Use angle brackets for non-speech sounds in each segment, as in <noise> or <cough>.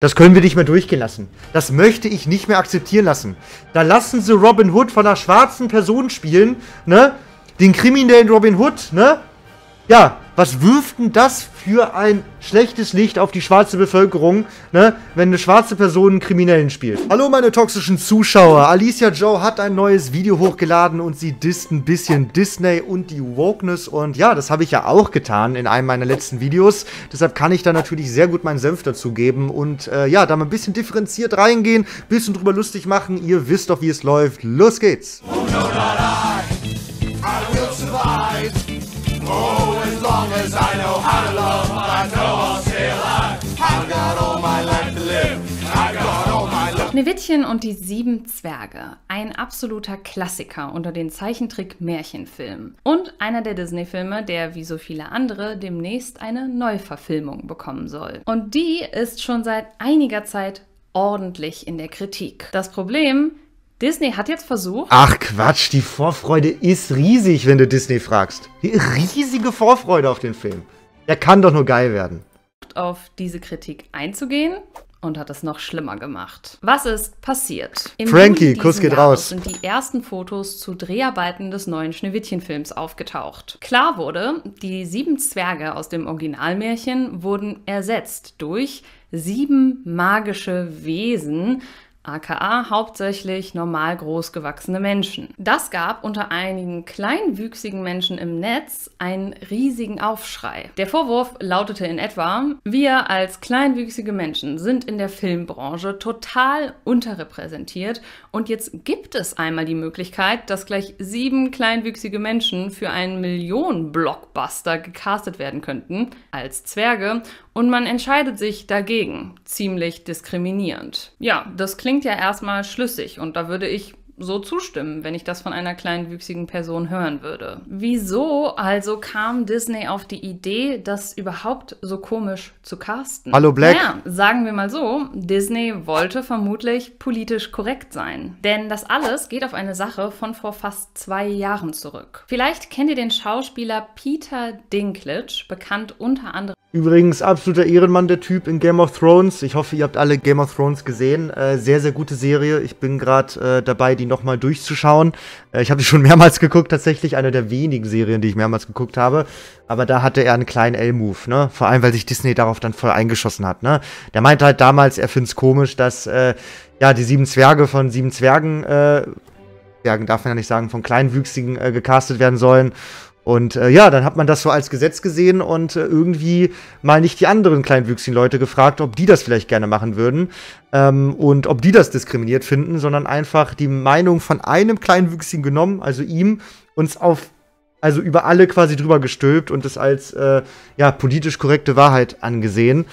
Das können wir nicht mehr durchgehen lassen. Das möchte ich nicht mehr akzeptieren lassen. Da lassen sie Robin Hood von einer schwarzen Person spielen, ne? Den kriminellen Robin Hood, ne? Ja, was wirft denn das für ein schlechtes Licht auf die schwarze Bevölkerung, ne, wenn eine schwarze Person einen Kriminellen spielt? Hallo meine toxischen Zuschauer, Alicia Joe hat ein neues Video hochgeladen und sie disst ein bisschen Disney und die Wokeness und ja, das habe ich ja auch getan in einem meiner letzten Videos, deshalb kann ich da natürlich sehr gut meinen Senf dazu geben und äh, ja, da mal ein bisschen differenziert reingehen, ein bisschen drüber lustig machen, ihr wisst doch wie es läuft, los geht's! Oh, no, not I. I will survive. Oh. Schneewittchen und die sieben Zwerge. Ein absoluter Klassiker unter den Zeichentrick-Märchenfilmen. Und einer der Disney-Filme, der wie so viele andere demnächst eine Neuverfilmung bekommen soll. Und die ist schon seit einiger Zeit ordentlich in der Kritik. Das Problem, Disney hat jetzt versucht. Ach Quatsch, die Vorfreude ist riesig, wenn du Disney fragst. Die riesige Vorfreude auf den Film. Der kann doch nur geil werden. Auf diese Kritik einzugehen und hat es noch schlimmer gemacht. Was ist passiert? Im Frankie, Kuss geht Jahres raus. sind die ersten Fotos zu Dreharbeiten des neuen schneewittchen aufgetaucht. Klar wurde, die sieben Zwerge aus dem Originalmärchen wurden ersetzt durch sieben magische Wesen, aka hauptsächlich normal groß gewachsene Menschen. Das gab unter einigen kleinwüchsigen Menschen im Netz einen riesigen Aufschrei. Der Vorwurf lautete in etwa, wir als kleinwüchsige Menschen sind in der Filmbranche total unterrepräsentiert und jetzt gibt es einmal die Möglichkeit, dass gleich sieben kleinwüchsige Menschen für einen Millionen-Blockbuster gecastet werden könnten als Zwerge und man entscheidet sich dagegen, ziemlich diskriminierend. Ja, das klingt ja erstmal schlüssig und da würde ich so zustimmen, wenn ich das von einer kleinen wüchsigen Person hören würde. Wieso also kam Disney auf die Idee, das überhaupt so komisch zu casten? Hallo Black. Naja, sagen wir mal so, Disney wollte vermutlich politisch korrekt sein. Denn das alles geht auf eine Sache von vor fast zwei Jahren zurück. Vielleicht kennt ihr den Schauspieler Peter Dinklage, bekannt unter anderem Übrigens, absoluter Ehrenmann, der Typ in Game of Thrones. Ich hoffe, ihr habt alle Game of Thrones gesehen. Äh, sehr, sehr gute Serie. Ich bin gerade äh, dabei, die nochmal durchzuschauen. Äh, ich habe sie schon <laughs> mehrmals geguckt, tatsächlich eine der wenigen Serien, die ich mehrmals geguckt habe. Aber da hatte er einen kleinen L-Move, ne? Vor allem, weil sich Disney darauf dann voll eingeschossen hat, ne? Der meinte halt damals, er find's komisch, dass äh, ja die sieben Zwerge von sieben Zwergen, äh, Zwergen darf man ja nicht sagen, von Kleinwüchsigen äh, gecastet werden sollen. Und äh, ja, dann hat man das so als Gesetz gesehen und äh, irgendwie mal nicht die anderen kleinwüchsigen Leute gefragt, ob die das vielleicht gerne machen würden ähm, und ob die das diskriminiert finden, sondern einfach die Meinung von einem kleinwüchsigen genommen, also ihm, uns auf also über alle quasi drüber gestülpt und es als äh, ja politisch korrekte Wahrheit angesehen.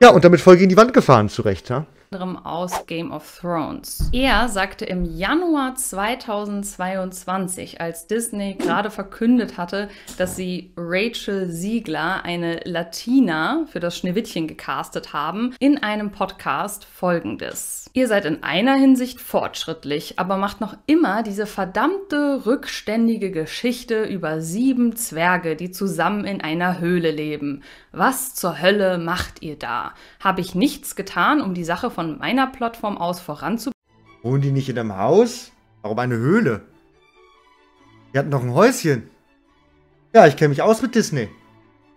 Ja, und damit voll gegen die Wand gefahren, zu Recht, ja? anderem aus Game of Thrones. Er sagte im Januar 2022, als Disney gerade verkündet hatte, dass sie Rachel Siegler, eine Latina, für das Schneewittchen gecastet haben, in einem Podcast folgendes. Ihr seid in einer Hinsicht fortschrittlich, aber macht noch immer diese verdammte rückständige Geschichte über sieben Zwerge, die zusammen in einer Höhle leben. Was zur Hölle macht ihr da? Habe ich nichts getan, um die Sache von meiner Plattform aus voranzubringen. Wohnen die nicht in einem Haus? Warum eine Höhle? Die hatten doch ein Häuschen. Ja, ich kenne mich aus mit Disney.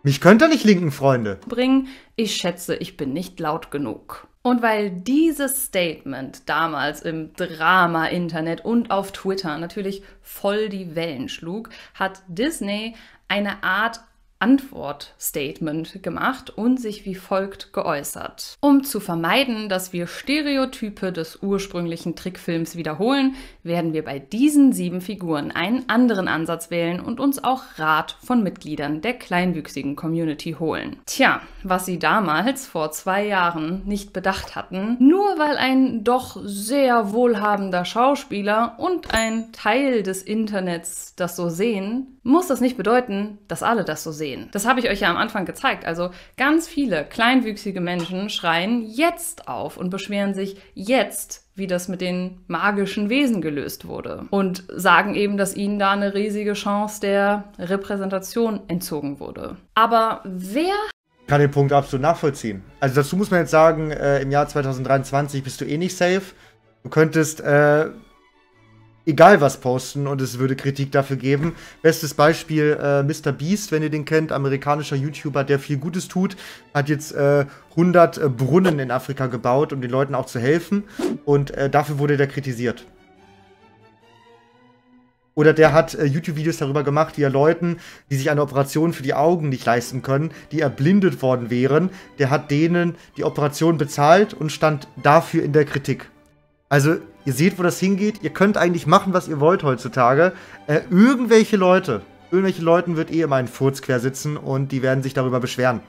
Mich könnt ihr nicht linken, Freunde. Bringen, ich schätze, ich bin nicht laut genug. Und weil dieses Statement damals im Drama-Internet und auf Twitter natürlich voll die Wellen schlug, hat Disney eine Art Antwortstatement gemacht und sich wie folgt geäußert. Um zu vermeiden, dass wir Stereotype des ursprünglichen Trickfilms wiederholen, werden wir bei diesen sieben Figuren einen anderen Ansatz wählen und uns auch Rat von Mitgliedern der kleinwüchsigen Community holen. Tja, was sie damals vor zwei Jahren nicht bedacht hatten, nur weil ein doch sehr wohlhabender Schauspieler und ein Teil des Internets das so sehen, muss das nicht bedeuten, dass alle das so sehen sehen. Das habe ich euch ja am Anfang gezeigt. Also ganz viele kleinwüchsige Menschen schreien jetzt auf und beschweren sich jetzt wie das mit den magischen Wesen gelöst wurde. Und sagen eben, dass ihnen da eine riesige Chance der Repräsentation entzogen wurde. Aber wer kann den Punkt absolut nachvollziehen. Also dazu muss man jetzt sagen, äh, im Jahr 2023 bist du eh nicht safe. Du könntest äh, egal was posten und es würde Kritik dafür geben. Bestes Beispiel, äh, Mr. Beast, wenn ihr den kennt, amerikanischer YouTuber, der viel Gutes tut, hat jetzt äh, 100 äh, Brunnen in Afrika gebaut, um den Leuten auch zu helfen und äh, dafür wurde der kritisiert. Oder der hat äh, YouTube-Videos darüber gemacht, wie er Leuten, die sich eine Operation für die Augen nicht leisten können, die erblindet worden wären, der hat denen die Operation bezahlt und stand dafür in der Kritik. Also Ihr seht, wo das hingeht. Ihr könnt eigentlich machen, was ihr wollt heutzutage. Äh, irgendwelche Leute, irgendwelche Leuten wird eh immer ein Furz quer sitzen und die werden sich darüber beschweren.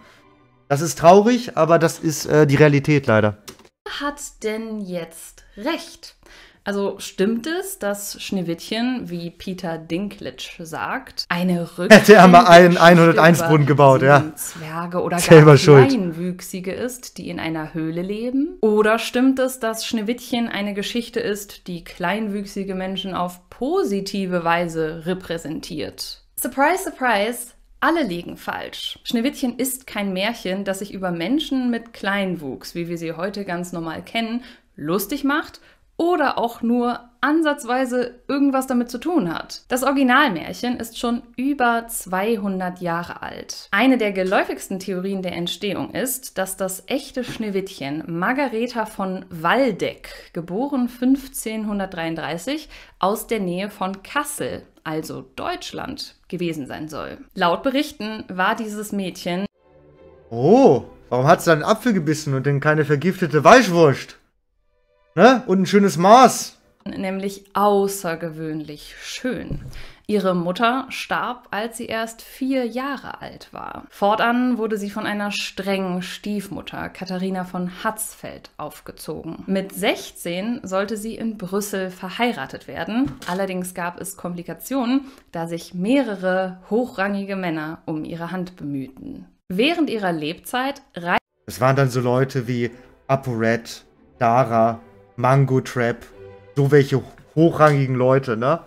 Das ist traurig, aber das ist äh, die Realität leider. Hat denn jetzt recht? Also stimmt es, dass Schneewittchen, wie Peter Dinklage sagt, eine Rückkehr Hätte er mal einen 101-Brunnen gebaut, ja. Zwerge oder Selber gar Kleinwüchsige ist, die in einer Höhle leben? Oder stimmt es, dass Schneewittchen eine Geschichte ist, die kleinwüchsige Menschen auf positive Weise repräsentiert? Surprise, surprise! Alle liegen falsch. Schneewittchen ist kein Märchen, das sich über Menschen mit Kleinwuchs, wie wir sie heute ganz normal kennen, lustig macht oder auch nur ansatzweise irgendwas damit zu tun hat. Das Originalmärchen ist schon über 200 Jahre alt. Eine der geläufigsten Theorien der Entstehung ist, dass das echte Schneewittchen Margareta von Waldeck, geboren 1533, aus der Nähe von Kassel, also Deutschland, gewesen sein soll. Laut Berichten war dieses Mädchen Oh, warum hat sie dann einen Apfel gebissen und denn keine vergiftete Weichwurst? Ne? Und ein schönes Maß. Nämlich außergewöhnlich schön. Ihre Mutter starb, als sie erst vier Jahre alt war. Fortan wurde sie von einer strengen Stiefmutter, Katharina von Hatzfeld, aufgezogen. Mit 16 sollte sie in Brüssel verheiratet werden. Allerdings gab es Komplikationen, da sich mehrere hochrangige Männer um ihre Hand bemühten. Während ihrer Lebzeit. Es waren dann so Leute wie ApoRed, Dara, Mango Trap, so welche hochrangigen Leute, ne?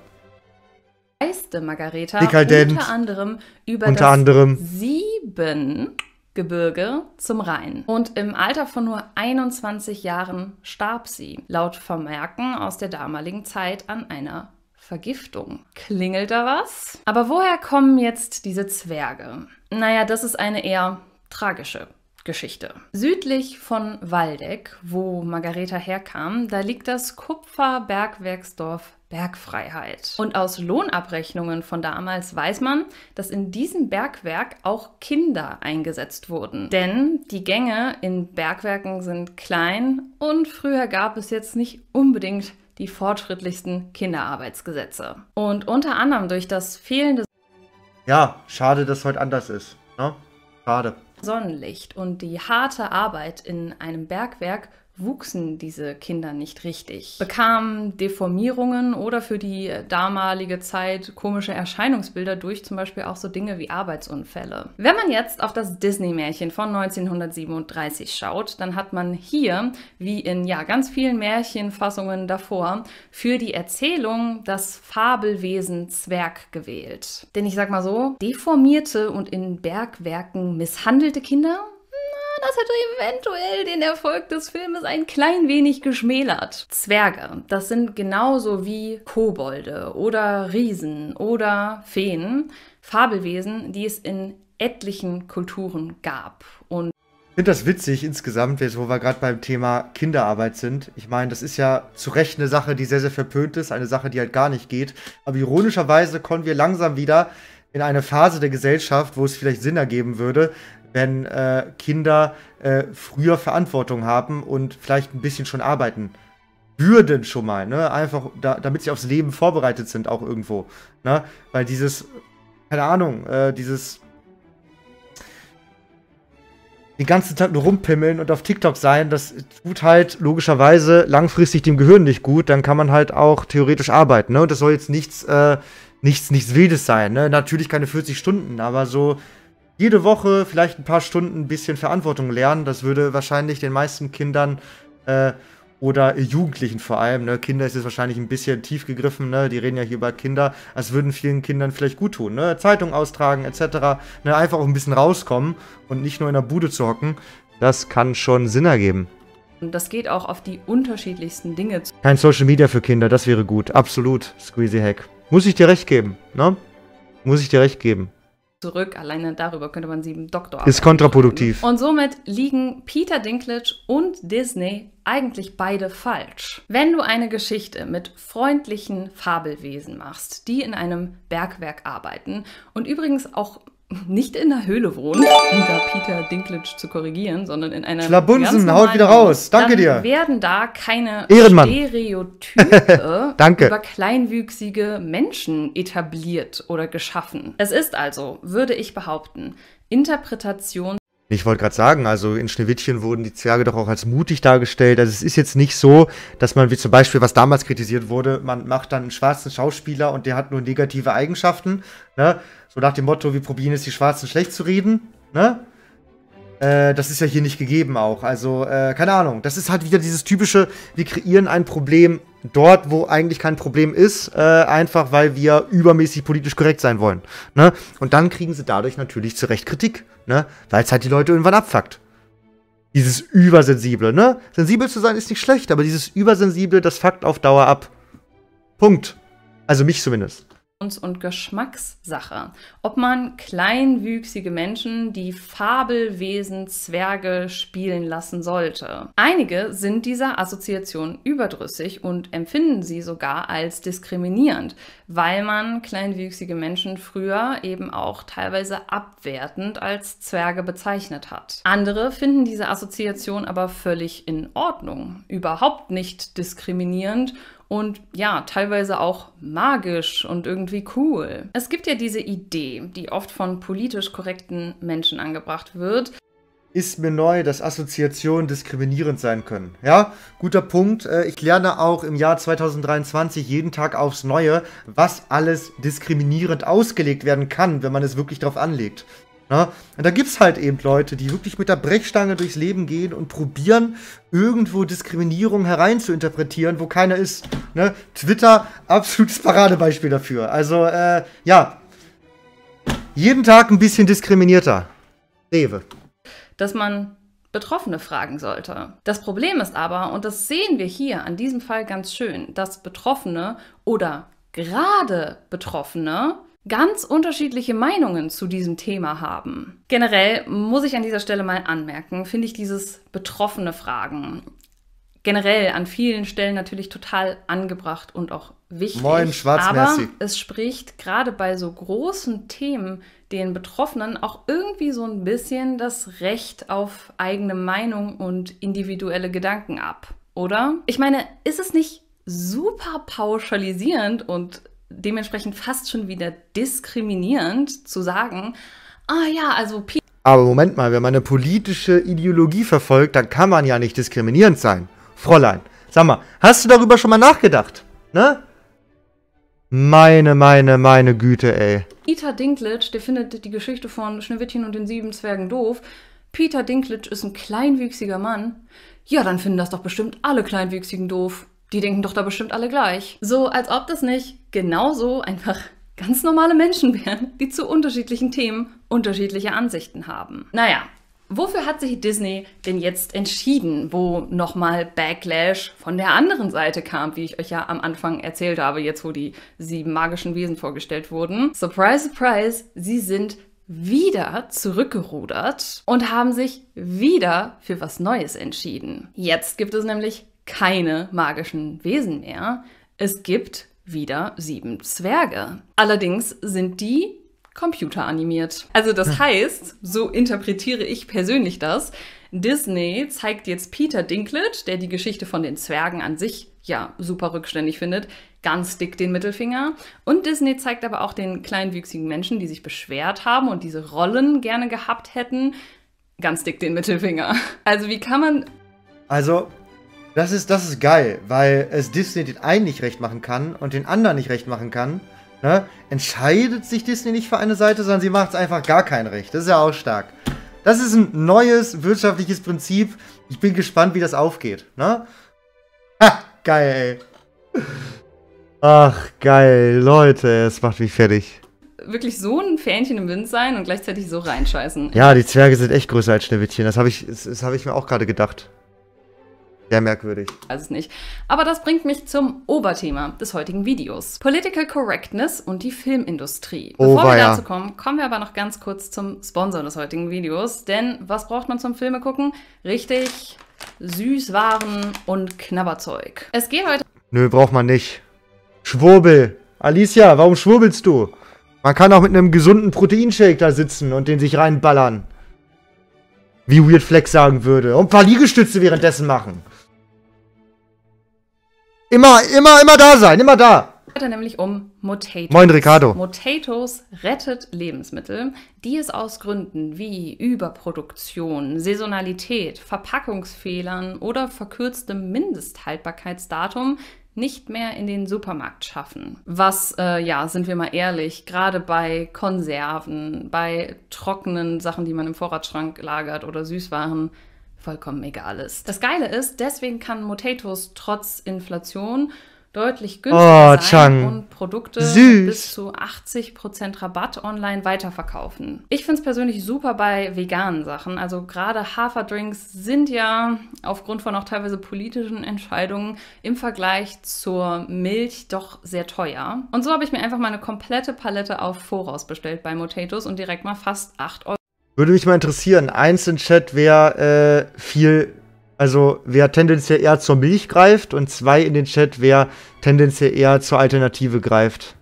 Reiste Margareta Dekadent. unter anderem über unter das anderem. sieben Gebirge zum Rhein. Und im Alter von nur 21 Jahren starb sie, laut Vermerken aus der damaligen Zeit an einer Vergiftung. Klingelt da was? Aber woher kommen jetzt diese Zwerge? Naja, das ist eine eher tragische Geschichte. Südlich von Waldeck, wo Margareta herkam, da liegt das Kupferbergwerksdorf Bergfreiheit. Und aus Lohnabrechnungen von damals weiß man, dass in diesem Bergwerk auch Kinder eingesetzt wurden. Denn die Gänge in Bergwerken sind klein und früher gab es jetzt nicht unbedingt die fortschrittlichsten Kinderarbeitsgesetze. Und unter anderem durch das fehlende... Ja, schade, dass heute anders ist. Ne? Schade. Sonnenlicht und die harte Arbeit in einem Bergwerk wuchsen diese Kinder nicht richtig, bekamen Deformierungen oder für die äh, damalige Zeit komische Erscheinungsbilder durch zum Beispiel auch so Dinge wie Arbeitsunfälle. Wenn man jetzt auf das Disney-Märchen von 1937 schaut, dann hat man hier, wie in ja ganz vielen Märchenfassungen davor, für die Erzählung das Fabelwesen Zwerg gewählt. Denn ich sag mal so, deformierte und in Bergwerken misshandelte Kinder das hätte eventuell den Erfolg des Filmes ein klein wenig geschmälert. Zwerge, das sind genauso wie Kobolde oder Riesen oder Feen, Fabelwesen, die es in etlichen Kulturen gab. Und ich finde das witzig insgesamt, wo wir gerade beim Thema Kinderarbeit sind. Ich meine, das ist ja zu Recht eine Sache, die sehr, sehr verpönt ist, eine Sache, die halt gar nicht geht. Aber ironischerweise kommen wir langsam wieder in eine Phase der Gesellschaft, wo es vielleicht Sinn ergeben würde, wenn äh, Kinder äh, früher Verantwortung haben und vielleicht ein bisschen schon arbeiten würden schon mal, ne? Einfach, da, damit sie aufs Leben vorbereitet sind auch irgendwo, ne? Weil dieses, keine Ahnung, äh, dieses den ganzen Tag nur rumpimmeln und auf TikTok sein, das tut halt logischerweise langfristig dem Gehirn nicht gut, dann kann man halt auch theoretisch arbeiten, ne? Und das soll jetzt nichts, äh, nichts, nichts Wildes sein, ne? Natürlich keine 40 Stunden, aber so jede Woche vielleicht ein paar Stunden ein bisschen Verantwortung lernen. Das würde wahrscheinlich den meisten Kindern äh, oder Jugendlichen vor allem, ne? Kinder ist jetzt wahrscheinlich ein bisschen tief gegriffen, ne? die reden ja hier über Kinder, als würden vielen Kindern vielleicht gut tun. Ne? Zeitung austragen etc. Ne? Einfach auch ein bisschen rauskommen und nicht nur in der Bude zu hocken. Das kann schon Sinn ergeben. Und das geht auch auf die unterschiedlichsten Dinge. zu. Kein Social Media für Kinder, das wäre gut. Absolut, Squeezy Hack. Muss ich dir recht geben, ne? Muss ich dir recht geben zurück. Alleine darüber könnte man sieben im Doktor Ist kontraproduktiv. Machen. Und somit liegen Peter Dinklage und Disney eigentlich beide falsch. Wenn du eine Geschichte mit freundlichen Fabelwesen machst, die in einem Bergwerk arbeiten und übrigens auch nicht in einer Höhle wohnt, um da Peter Dinklage zu korrigieren, sondern in einer. Schlabunsen, haut wieder raus. Danke dir. werden da keine Ehrenmann. Stereotype <laughs> über kleinwüchsige Menschen etabliert oder geschaffen. Es ist also, würde ich behaupten, Interpretation ich wollte gerade sagen, also in Schneewittchen wurden die Zwerge doch auch als mutig dargestellt. Also es ist jetzt nicht so, dass man, wie zum Beispiel, was damals kritisiert wurde, man macht dann einen schwarzen Schauspieler und der hat nur negative Eigenschaften. Ne? So nach dem Motto, wir probieren es, die Schwarzen schlecht zu reden. Ne? Äh, das ist ja hier nicht gegeben auch. Also, äh, keine Ahnung. Das ist halt wieder dieses typische, wir kreieren ein Problem dort, wo eigentlich kein Problem ist, äh, einfach weil wir übermäßig politisch korrekt sein wollen. Ne? Und dann kriegen sie dadurch natürlich zu Recht Kritik, ne? weil es halt die Leute irgendwann abfuckt. Dieses Übersensible, ne? Sensibel zu sein ist nicht schlecht, aber dieses Übersensible, das fuckt auf Dauer ab. Punkt. Also mich zumindest und Geschmackssache. Ob man kleinwüchsige Menschen, die Fabelwesen, Zwerge spielen lassen sollte. Einige sind dieser Assoziation überdrüssig und empfinden sie sogar als diskriminierend, weil man kleinwüchsige Menschen früher eben auch teilweise abwertend als Zwerge bezeichnet hat. Andere finden diese Assoziation aber völlig in Ordnung, überhaupt nicht diskriminierend und ja, teilweise auch magisch und irgendwie cool. Es gibt ja diese Idee, die oft von politisch korrekten Menschen angebracht wird. Ist mir neu, dass Assoziationen diskriminierend sein können. Ja, guter Punkt. Äh, ich lerne auch im Jahr 2023 jeden Tag aufs Neue, was alles diskriminierend ausgelegt werden kann, wenn man es wirklich drauf anlegt. Na? Und da gibt es halt eben Leute, die wirklich mit der Brechstange durchs Leben gehen und probieren, irgendwo Diskriminierung hereinzuinterpretieren, wo keiner ist. Ne? Twitter, absolutes Paradebeispiel dafür. Also, äh, ja. Jeden Tag ein bisschen diskriminierter. Rewe. Dass man Betroffene fragen sollte. Das Problem ist aber, und das sehen wir hier an diesem Fall ganz schön, dass Betroffene oder gerade Betroffene ganz unterschiedliche Meinungen zu diesem Thema haben. Generell muss ich an dieser Stelle mal anmerken, finde ich dieses betroffene Fragen generell an vielen Stellen natürlich total angebracht und auch wichtig. Moin, Schwarz, aber es spricht gerade bei so großen Themen den Betroffenen auch irgendwie so ein bisschen das Recht auf eigene Meinung und individuelle Gedanken ab, oder? Ich meine, ist es nicht super pauschalisierend und dementsprechend fast schon wieder diskriminierend zu sagen, ah ja, also P aber Moment mal, wenn man eine politische Ideologie verfolgt, dann kann man ja nicht diskriminierend sein. Fräulein, sag mal, hast du darüber schon mal nachgedacht? Ne? Meine, meine, meine Güte, ey. Peter Dinklage, der findet die Geschichte von Schneewittchen und den sieben Zwergen doof. Peter Dinklage ist ein kleinwüchsiger Mann. Ja, dann finden das doch bestimmt alle Kleinwüchsigen doof. Die denken doch da bestimmt alle gleich. So, als ob das nicht genauso einfach <laughs> ganz normale Menschen wären, die zu unterschiedlichen Themen unterschiedliche Ansichten haben. Naja, Wofür hat sich Disney denn jetzt entschieden, wo nochmal Backlash von der anderen Seite kam, wie ich euch ja am Anfang erzählt habe, jetzt wo die sieben magischen Wesen vorgestellt wurden? Surprise, surprise, sie sind wieder zurückgerudert und haben sich wieder für was Neues entschieden. Jetzt gibt es nämlich keine magischen Wesen mehr. Es gibt wieder sieben Zwerge. Allerdings sind die computeranimiert. Also das hm. heißt, so interpretiere ich persönlich das, Disney zeigt jetzt Peter Dinklage, der die Geschichte von den Zwergen an sich ja super rückständig findet, ganz dick den Mittelfinger. Und Disney zeigt aber auch den kleinwüchsigen Menschen, die sich beschwert haben und diese Rollen gerne gehabt hätten, ganz dick den Mittelfinger. Also wie kann man... Also das ist, das ist geil, weil es Disney den einen nicht recht machen kann und den anderen nicht recht machen kann. Ne? Entscheidet sich Disney nicht für eine Seite, sondern sie macht es einfach gar kein Recht. Das ist ja auch stark. Das ist ein neues wirtschaftliches Prinzip. Ich bin gespannt, wie das aufgeht. Ne? Ha, geil, ey. Ach, geil, Leute, es macht mich fertig. Wirklich so ein Fähnchen im Wind sein und gleichzeitig so reinscheißen. Ja, die Zwerge sind echt größer als Schneewittchen. Das habe ich, das, das hab ich mir auch gerade gedacht. Sehr merkwürdig. Weiß es nicht. Aber das bringt mich zum Oberthema des heutigen Videos. Political Correctness und die Filmindustrie. Oh, Bevor Ober, wir dazu kommen, kommen wir aber noch ganz kurz zum Sponsor des heutigen Videos. Denn was braucht man zum Filme gucken? Richtig Süßwaren und Knabberzeug. Es geht heute... Nö, braucht man nicht. Schwurbel. Alicia, warum schwurbelst du? Man kann auch mit einem gesunden Proteinshake da sitzen und den sich reinballern. Wie Weird Flex sagen würde. Und ein paar Liegestütze währenddessen machen. Immer, immer, immer da sein, immer da. Es geht nämlich um Motatoes. Moin, Ricardo. Motatoes rettet Lebensmittel, die es aus Gründen wie Überproduktion, Saisonalität, Verpackungsfehlern oder verkürztem Mindesthaltbarkeitsdatum nicht mehr in den Supermarkt schaffen. Was, äh, ja, sind wir mal ehrlich, gerade bei Konserven, bei trockenen Sachen, die man im Vorratsschrank lagert oder Süßwaren, vollkommen egal ist. Das Geile ist, deswegen kann Motatos trotz Inflation deutlich günstiger oh, sein Chang. und Produkte Süß. bis zu 80% Rabatt online weiterverkaufen. Ich finde es persönlich super bei veganen Sachen. Also gerade Haferdrinks sind ja aufgrund von auch teilweise politischen Entscheidungen im Vergleich zur Milch doch sehr teuer. Und so habe ich mir einfach mal eine komplette Palette auf Voraus bestellt bei Motatos und direkt mal fast 8 Euro würde mich mal interessieren, eins im Chat, wer äh, viel, also wer tendenziell eher zur Milch greift und zwei in den Chat, wer tendenziell eher zur Alternative greift.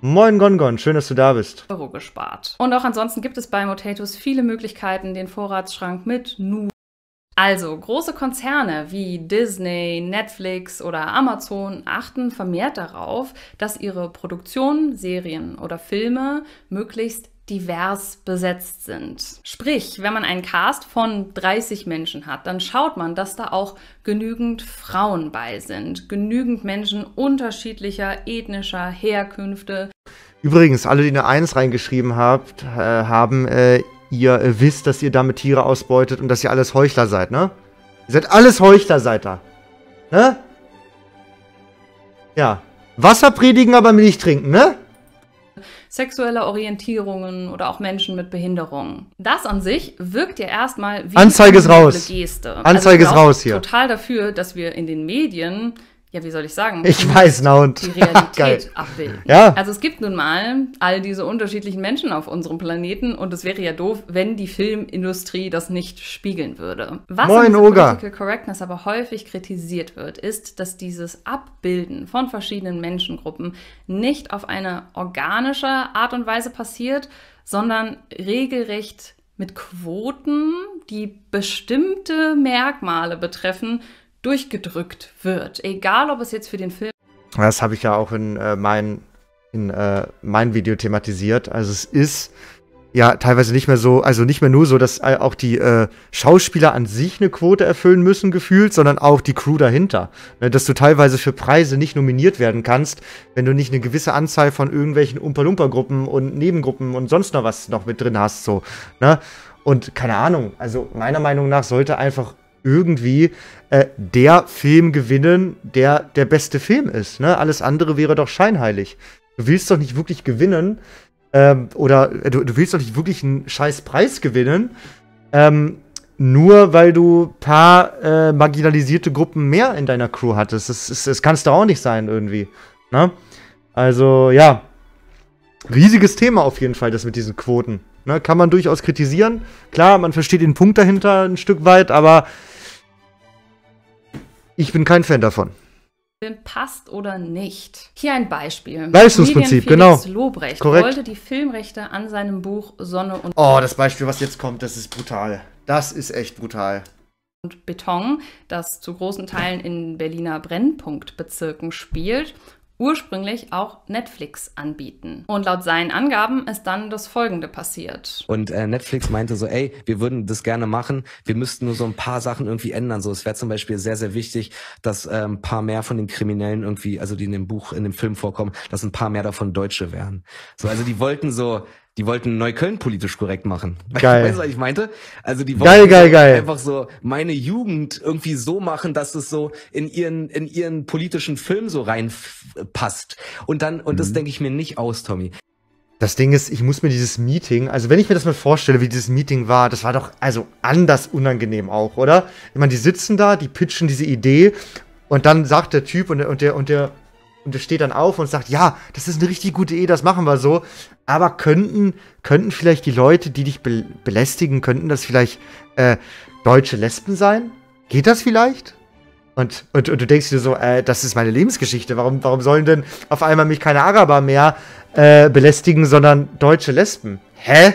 Moin Gongon, schön, dass du da bist. Euro gespart. Und auch ansonsten gibt es bei Motatos viele Möglichkeiten, den Vorratsschrank mit Nu. Also, große Konzerne wie Disney, Netflix oder Amazon achten vermehrt darauf, dass ihre Produktionen, Serien oder Filme möglichst divers besetzt sind. Sprich, wenn man einen Cast von 30 Menschen hat, dann schaut man, dass da auch genügend Frauen bei sind, genügend Menschen unterschiedlicher ethnischer Herkünfte. Übrigens, alle, die eine Eins reingeschrieben habt, äh, haben, äh, ihr äh, wisst, dass ihr damit Tiere ausbeutet und dass ihr alles Heuchler seid, ne? Ihr seid alles Heuchler, seid ihr. Ne? Ja. Wasser predigen, aber Milch trinken, ne? sexuelle Orientierungen oder auch Menschen mit Behinderungen. Das an sich wirkt ja erstmal wie Anzeige eine ist raus. Geste. Also Anzeige also ist raus hier. Total dafür, dass wir in den Medien ja, wie soll ich sagen? Ich die, weiß, na und. Die <laughs> Realität abbilden. Ja. Also es gibt nun mal all diese unterschiedlichen Menschen auf unserem Planeten und es wäre ja doof, wenn die Filmindustrie das nicht spiegeln würde. Was Moin, in Political Correctness aber häufig kritisiert wird, ist, dass dieses Abbilden von verschiedenen Menschengruppen nicht auf eine organische Art und Weise passiert, sondern regelrecht mit Quoten, die bestimmte Merkmale betreffen, durchgedrückt wird. Egal, ob es jetzt für den Film. Das habe ich ja auch in äh, mein, in, äh, mein Video thematisiert. Also es ist ja teilweise nicht mehr so, also nicht mehr nur so, dass äh, auch die äh, Schauspieler an sich eine Quote erfüllen müssen, gefühlt, sondern auch die Crew dahinter. Ne, dass du teilweise für Preise nicht nominiert werden kannst, wenn du nicht eine gewisse Anzahl von irgendwelchen Umpa-Lumpa-Gruppen und Nebengruppen und sonst noch was noch mit drin hast, so. Ne? Und keine Ahnung, also meiner Meinung nach sollte einfach irgendwie äh, der Film gewinnen, der der beste Film ist. Ne? Alles andere wäre doch scheinheilig. Du willst doch nicht wirklich gewinnen ähm, oder äh, du, du, willst doch nicht wirklich einen scheiß Preis gewinnen, ähm, nur weil du ein paar äh, marginalisierte Gruppen mehr in deiner Crew hattest. Das, das, das kannst du auch nicht sein irgendwie. Ne? Also ja, riesiges Thema auf jeden Fall, das mit diesen Quoten. Ne, kann man durchaus kritisieren. Klar, man versteht den Punkt dahinter ein Stück weit, aber ich bin kein Fan davon. Film passt oder nicht. Hier ein Beispiel. Leistungsprinzip, genau. Lobrecht Korrekt. wollte die Filmrechte an seinem Buch Sonne und Oh, das Beispiel, was jetzt kommt, das ist brutal. Das ist echt brutal. Und Beton, das zu großen Teilen in Berliner Brennpunktbezirken spielt ursprünglich auch Netflix anbieten. Und laut seinen Angaben ist dann das Folgende passiert. Und äh, Netflix meinte so, ey, wir würden das gerne machen, wir müssten nur so ein paar Sachen irgendwie ändern. So, es wäre zum Beispiel sehr, sehr wichtig, dass äh, ein paar mehr von den Kriminellen irgendwie, also die in dem Buch, in dem Film vorkommen, dass ein paar mehr davon Deutsche wären. So, also die wollten so die wollten Neukölln politisch korrekt machen. <laughs> Geil. Weißt du, was ich meinte? Also die wollten geil, geil, geil. einfach so meine Jugend irgendwie so machen, dass es so in ihren in ihren politischen Film so reinpasst. Und dann und mhm. das denke ich mir nicht aus, Tommy. Das Ding ist, ich muss mir dieses Meeting, also wenn ich mir das mal vorstelle, wie dieses Meeting war, das war doch also anders unangenehm auch, oder? Ich meine, die sitzen da, die pitchen diese Idee und dann sagt der Typ und der, und der, und der und der steht dann auf und sagt, ja, das ist eine richtig gute Idee, das machen wir so. Aber könnten, könnten vielleicht die Leute, die dich be belästigen, könnten das vielleicht äh, deutsche Lesben sein? Geht das vielleicht? Und, und, und du denkst dir so, äh, das ist meine Lebensgeschichte. Warum, warum sollen denn auf einmal mich keine Araber mehr äh, belästigen, sondern deutsche Lesben? Hä?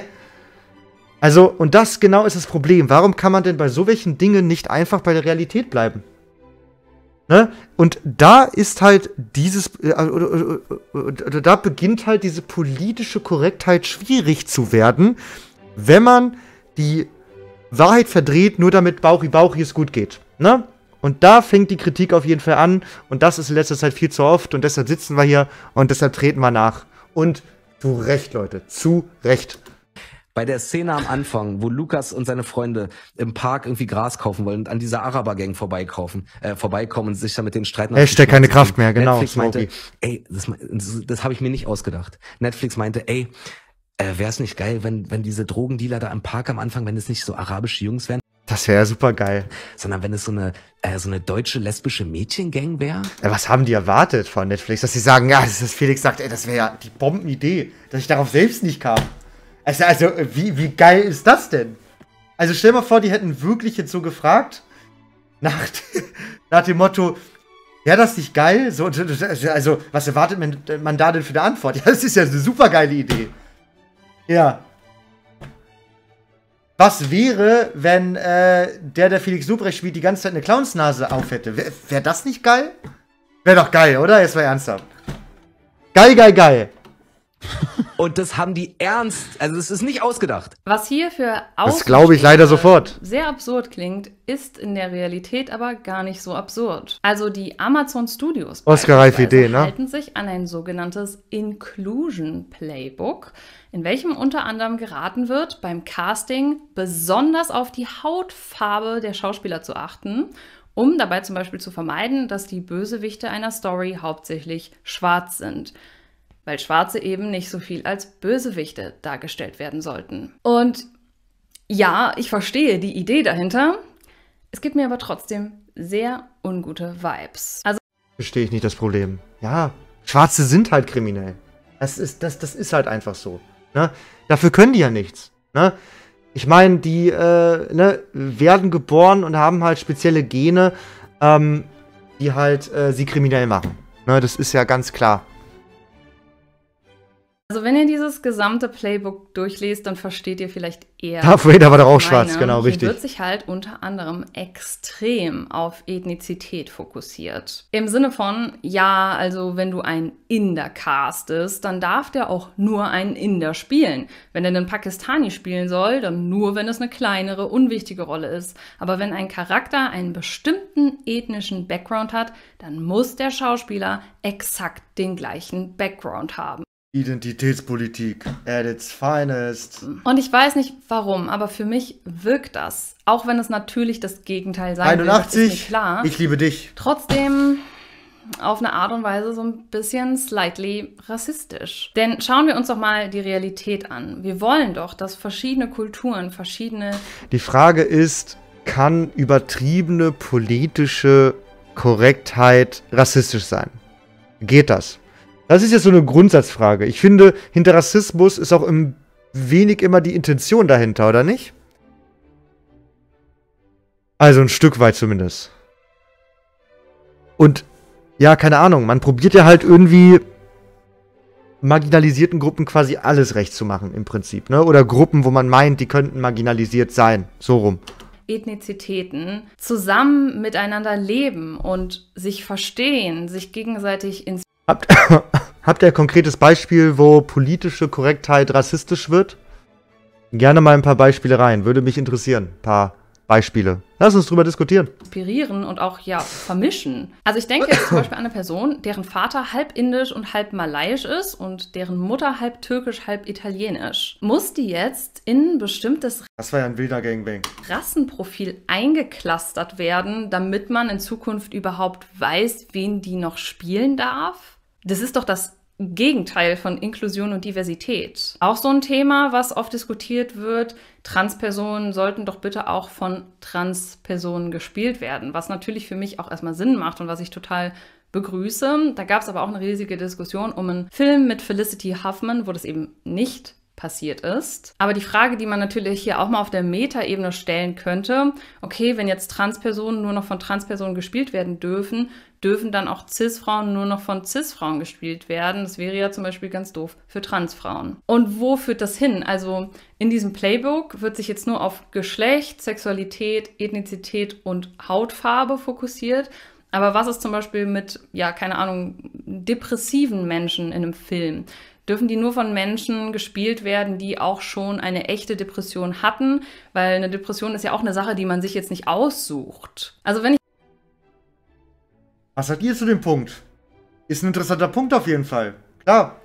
Also, und das genau ist das Problem. Warum kann man denn bei so welchen Dingen nicht einfach bei der Realität bleiben? Ne? Und da ist halt dieses, äh äh äh, äh, äh, äh, da beginnt halt diese politische Korrektheit schwierig zu werden, wenn man die Wahrheit verdreht, nur damit Bauchi Bauchi es gut geht. Ne? Und da fängt die Kritik auf jeden Fall an und das ist in letzter Zeit viel zu oft und deshalb sitzen wir hier und deshalb treten wir nach. Und zu Recht, Leute, zu Recht bei der Szene am Anfang, wo Lukas und seine Freunde im Park irgendwie Gras kaufen wollen und an dieser Araber-Gang vorbeikaufen, äh, vorbeikommen und sich dann mit den Streiten... Hashtag keine Kraft mehr, genau. Netflix meinte, ey, das, das habe ich mir nicht ausgedacht. Netflix meinte, ey, äh, wäre es nicht geil, wenn, wenn diese Drogendealer da im Park am Anfang, wenn es nicht so arabische Jungs wären, das wäre ja super geil. Sondern wenn es so eine, äh, so eine deutsche lesbische Mädchengang wäre. Ja, äh, was haben die erwartet von Netflix? Dass sie sagen, ja, das ist Felix sagt, ey, das wäre ja die Bombenidee, dass ich darauf selbst nicht kam. Also, also wie, wie geil ist das denn? Also stell mal vor, die hätten wirklich jetzt so gefragt, nach, <laughs> nach dem Motto, wäre das nicht geil. So, also, was erwartet man, man da denn für eine Antwort? <laughs> Ja, das ist ja eine super geile Idee. Ja. Was wäre, wenn äh, der, der Felix Lubrecht spielt, die ganze Zeit eine Clownsnase auf hätte? Wäre wär das nicht geil? Wäre doch geil, oder? Jetzt mal ernsthaft. Geil, geil, geil. <laughs> Und das haben die ernst, also es ist nicht ausgedacht. Was hier für Das glaube ich leider äh, sofort. Sehr absurd klingt, ist in der Realität aber gar nicht so absurd. Also die Amazon Studios Oscar-reife Idee, ne? halten sich an ein sogenanntes Inclusion Playbook, in welchem unter anderem geraten wird, beim Casting besonders auf die Hautfarbe der Schauspieler zu achten um dabei zum Beispiel zu vermeiden, dass die Bösewichte einer Story hauptsächlich schwarz sind weil Schwarze eben nicht so viel als Bösewichte dargestellt werden sollten. Und ja, ich verstehe die Idee dahinter. Es gibt mir aber trotzdem sehr ungute Vibes. Also verstehe ich nicht das Problem. Ja, Schwarze sind halt kriminell. Das ist, das, das ist halt einfach so. Ne? Dafür können die ja nichts. Ne? Ich meine, die äh, ne, werden geboren und haben halt spezielle Gene, ähm, die halt äh, sie kriminell machen. Ne? Das ist ja ganz klar. Also wenn ihr dieses gesamte Playbook durchlest, dann versteht ihr vielleicht eher. Darth Vader war doch auch schwarz, meine. genau, Hier wird sich halt unter anderem extrem auf Ethnizität fokussiert. Im Sinne von, ja, also wenn du ein Inder castest, dann darf der auch nur einen Inder spielen. Wenn er einen Pakistani spielen soll, dann nur, wenn es eine kleinere, unwichtige Rolle ist. Aber wenn ein Charakter einen bestimmten ethnischen Background hat, dann muss der Schauspieler exakt den gleichen Background haben. Identitätspolitik at its finest. Und ich weiß nicht warum, aber für mich wirkt das. Auch wenn es natürlich das Gegenteil sein 81, will, ist mir klar. Ich liebe dich. Trotzdem auf eine Art und Weise so ein bisschen slightly rassistisch. Denn schauen wir uns doch mal die Realität an. Wir wollen doch, dass verschiedene Kulturen, verschiedene. Die Frage ist, kann übertriebene politische Korrektheit rassistisch sein? Geht das? Das ist jetzt so eine Grundsatzfrage. Ich finde, hinter Rassismus ist auch im wenig immer die Intention dahinter, oder nicht? Also ein Stück weit zumindest. Und ja, keine Ahnung, man probiert ja halt irgendwie marginalisierten Gruppen quasi alles recht zu machen im Prinzip, ne? Oder Gruppen, wo man meint, die könnten marginalisiert sein, so rum. Ethnizitäten zusammen miteinander leben und sich verstehen, sich gegenseitig inspirieren Habt, <coughs> habt ihr ein konkretes Beispiel, wo politische Korrektheit rassistisch wird? Gerne mal ein paar Beispiele rein, würde mich interessieren. Ein paar Beispiele. Lass uns drüber diskutieren. Inspirieren und auch ja vermischen. Also ich denke jetzt zum Beispiel an eine Person, deren Vater halb indisch und halb malaiisch ist und deren Mutter halb türkisch, halb italienisch. Muss die jetzt in ein bestimmtes das war ja ein wilder Gangbang. Rassenprofil eingeklastert werden, damit man in Zukunft überhaupt weiß, wen die noch spielen darf? Das ist doch das Gegenteil von Inklusion und Diversität. Auch so ein Thema, was oft diskutiert wird, Transpersonen sollten doch bitte auch von Transpersonen gespielt werden, was natürlich für mich auch erstmal Sinn macht und was ich total begrüße. Da gab es aber auch eine riesige Diskussion um einen Film mit Felicity Huffman, wo das eben nicht passiert ist. Aber die Frage, die man natürlich hier auch mal auf der Metaebene stellen könnte, okay, wenn jetzt Transpersonen nur noch von Transpersonen gespielt werden dürfen, dürfen dann auch Cis-Frauen nur noch von Cis-Frauen gespielt werden. Das wäre ja zum Beispiel ganz doof für Transfrauen. Und wo führt das hin? Also in diesem Playbook wird sich jetzt nur auf Geschlecht, Sexualität, Ethnizität und Hautfarbe fokussiert. Aber was ist zum Beispiel mit, ja, keine Ahnung, depressiven Menschen in einem Film? dürfen die nur von Menschen gespielt werden, die auch schon eine echte Depression hatten, weil eine Depression ist ja auch eine Sache, die man sich jetzt nicht aussucht. Also wenn ich was sagt ihr zu dem Punkt? Ist ein interessanter Punkt auf jeden Fall. Klar,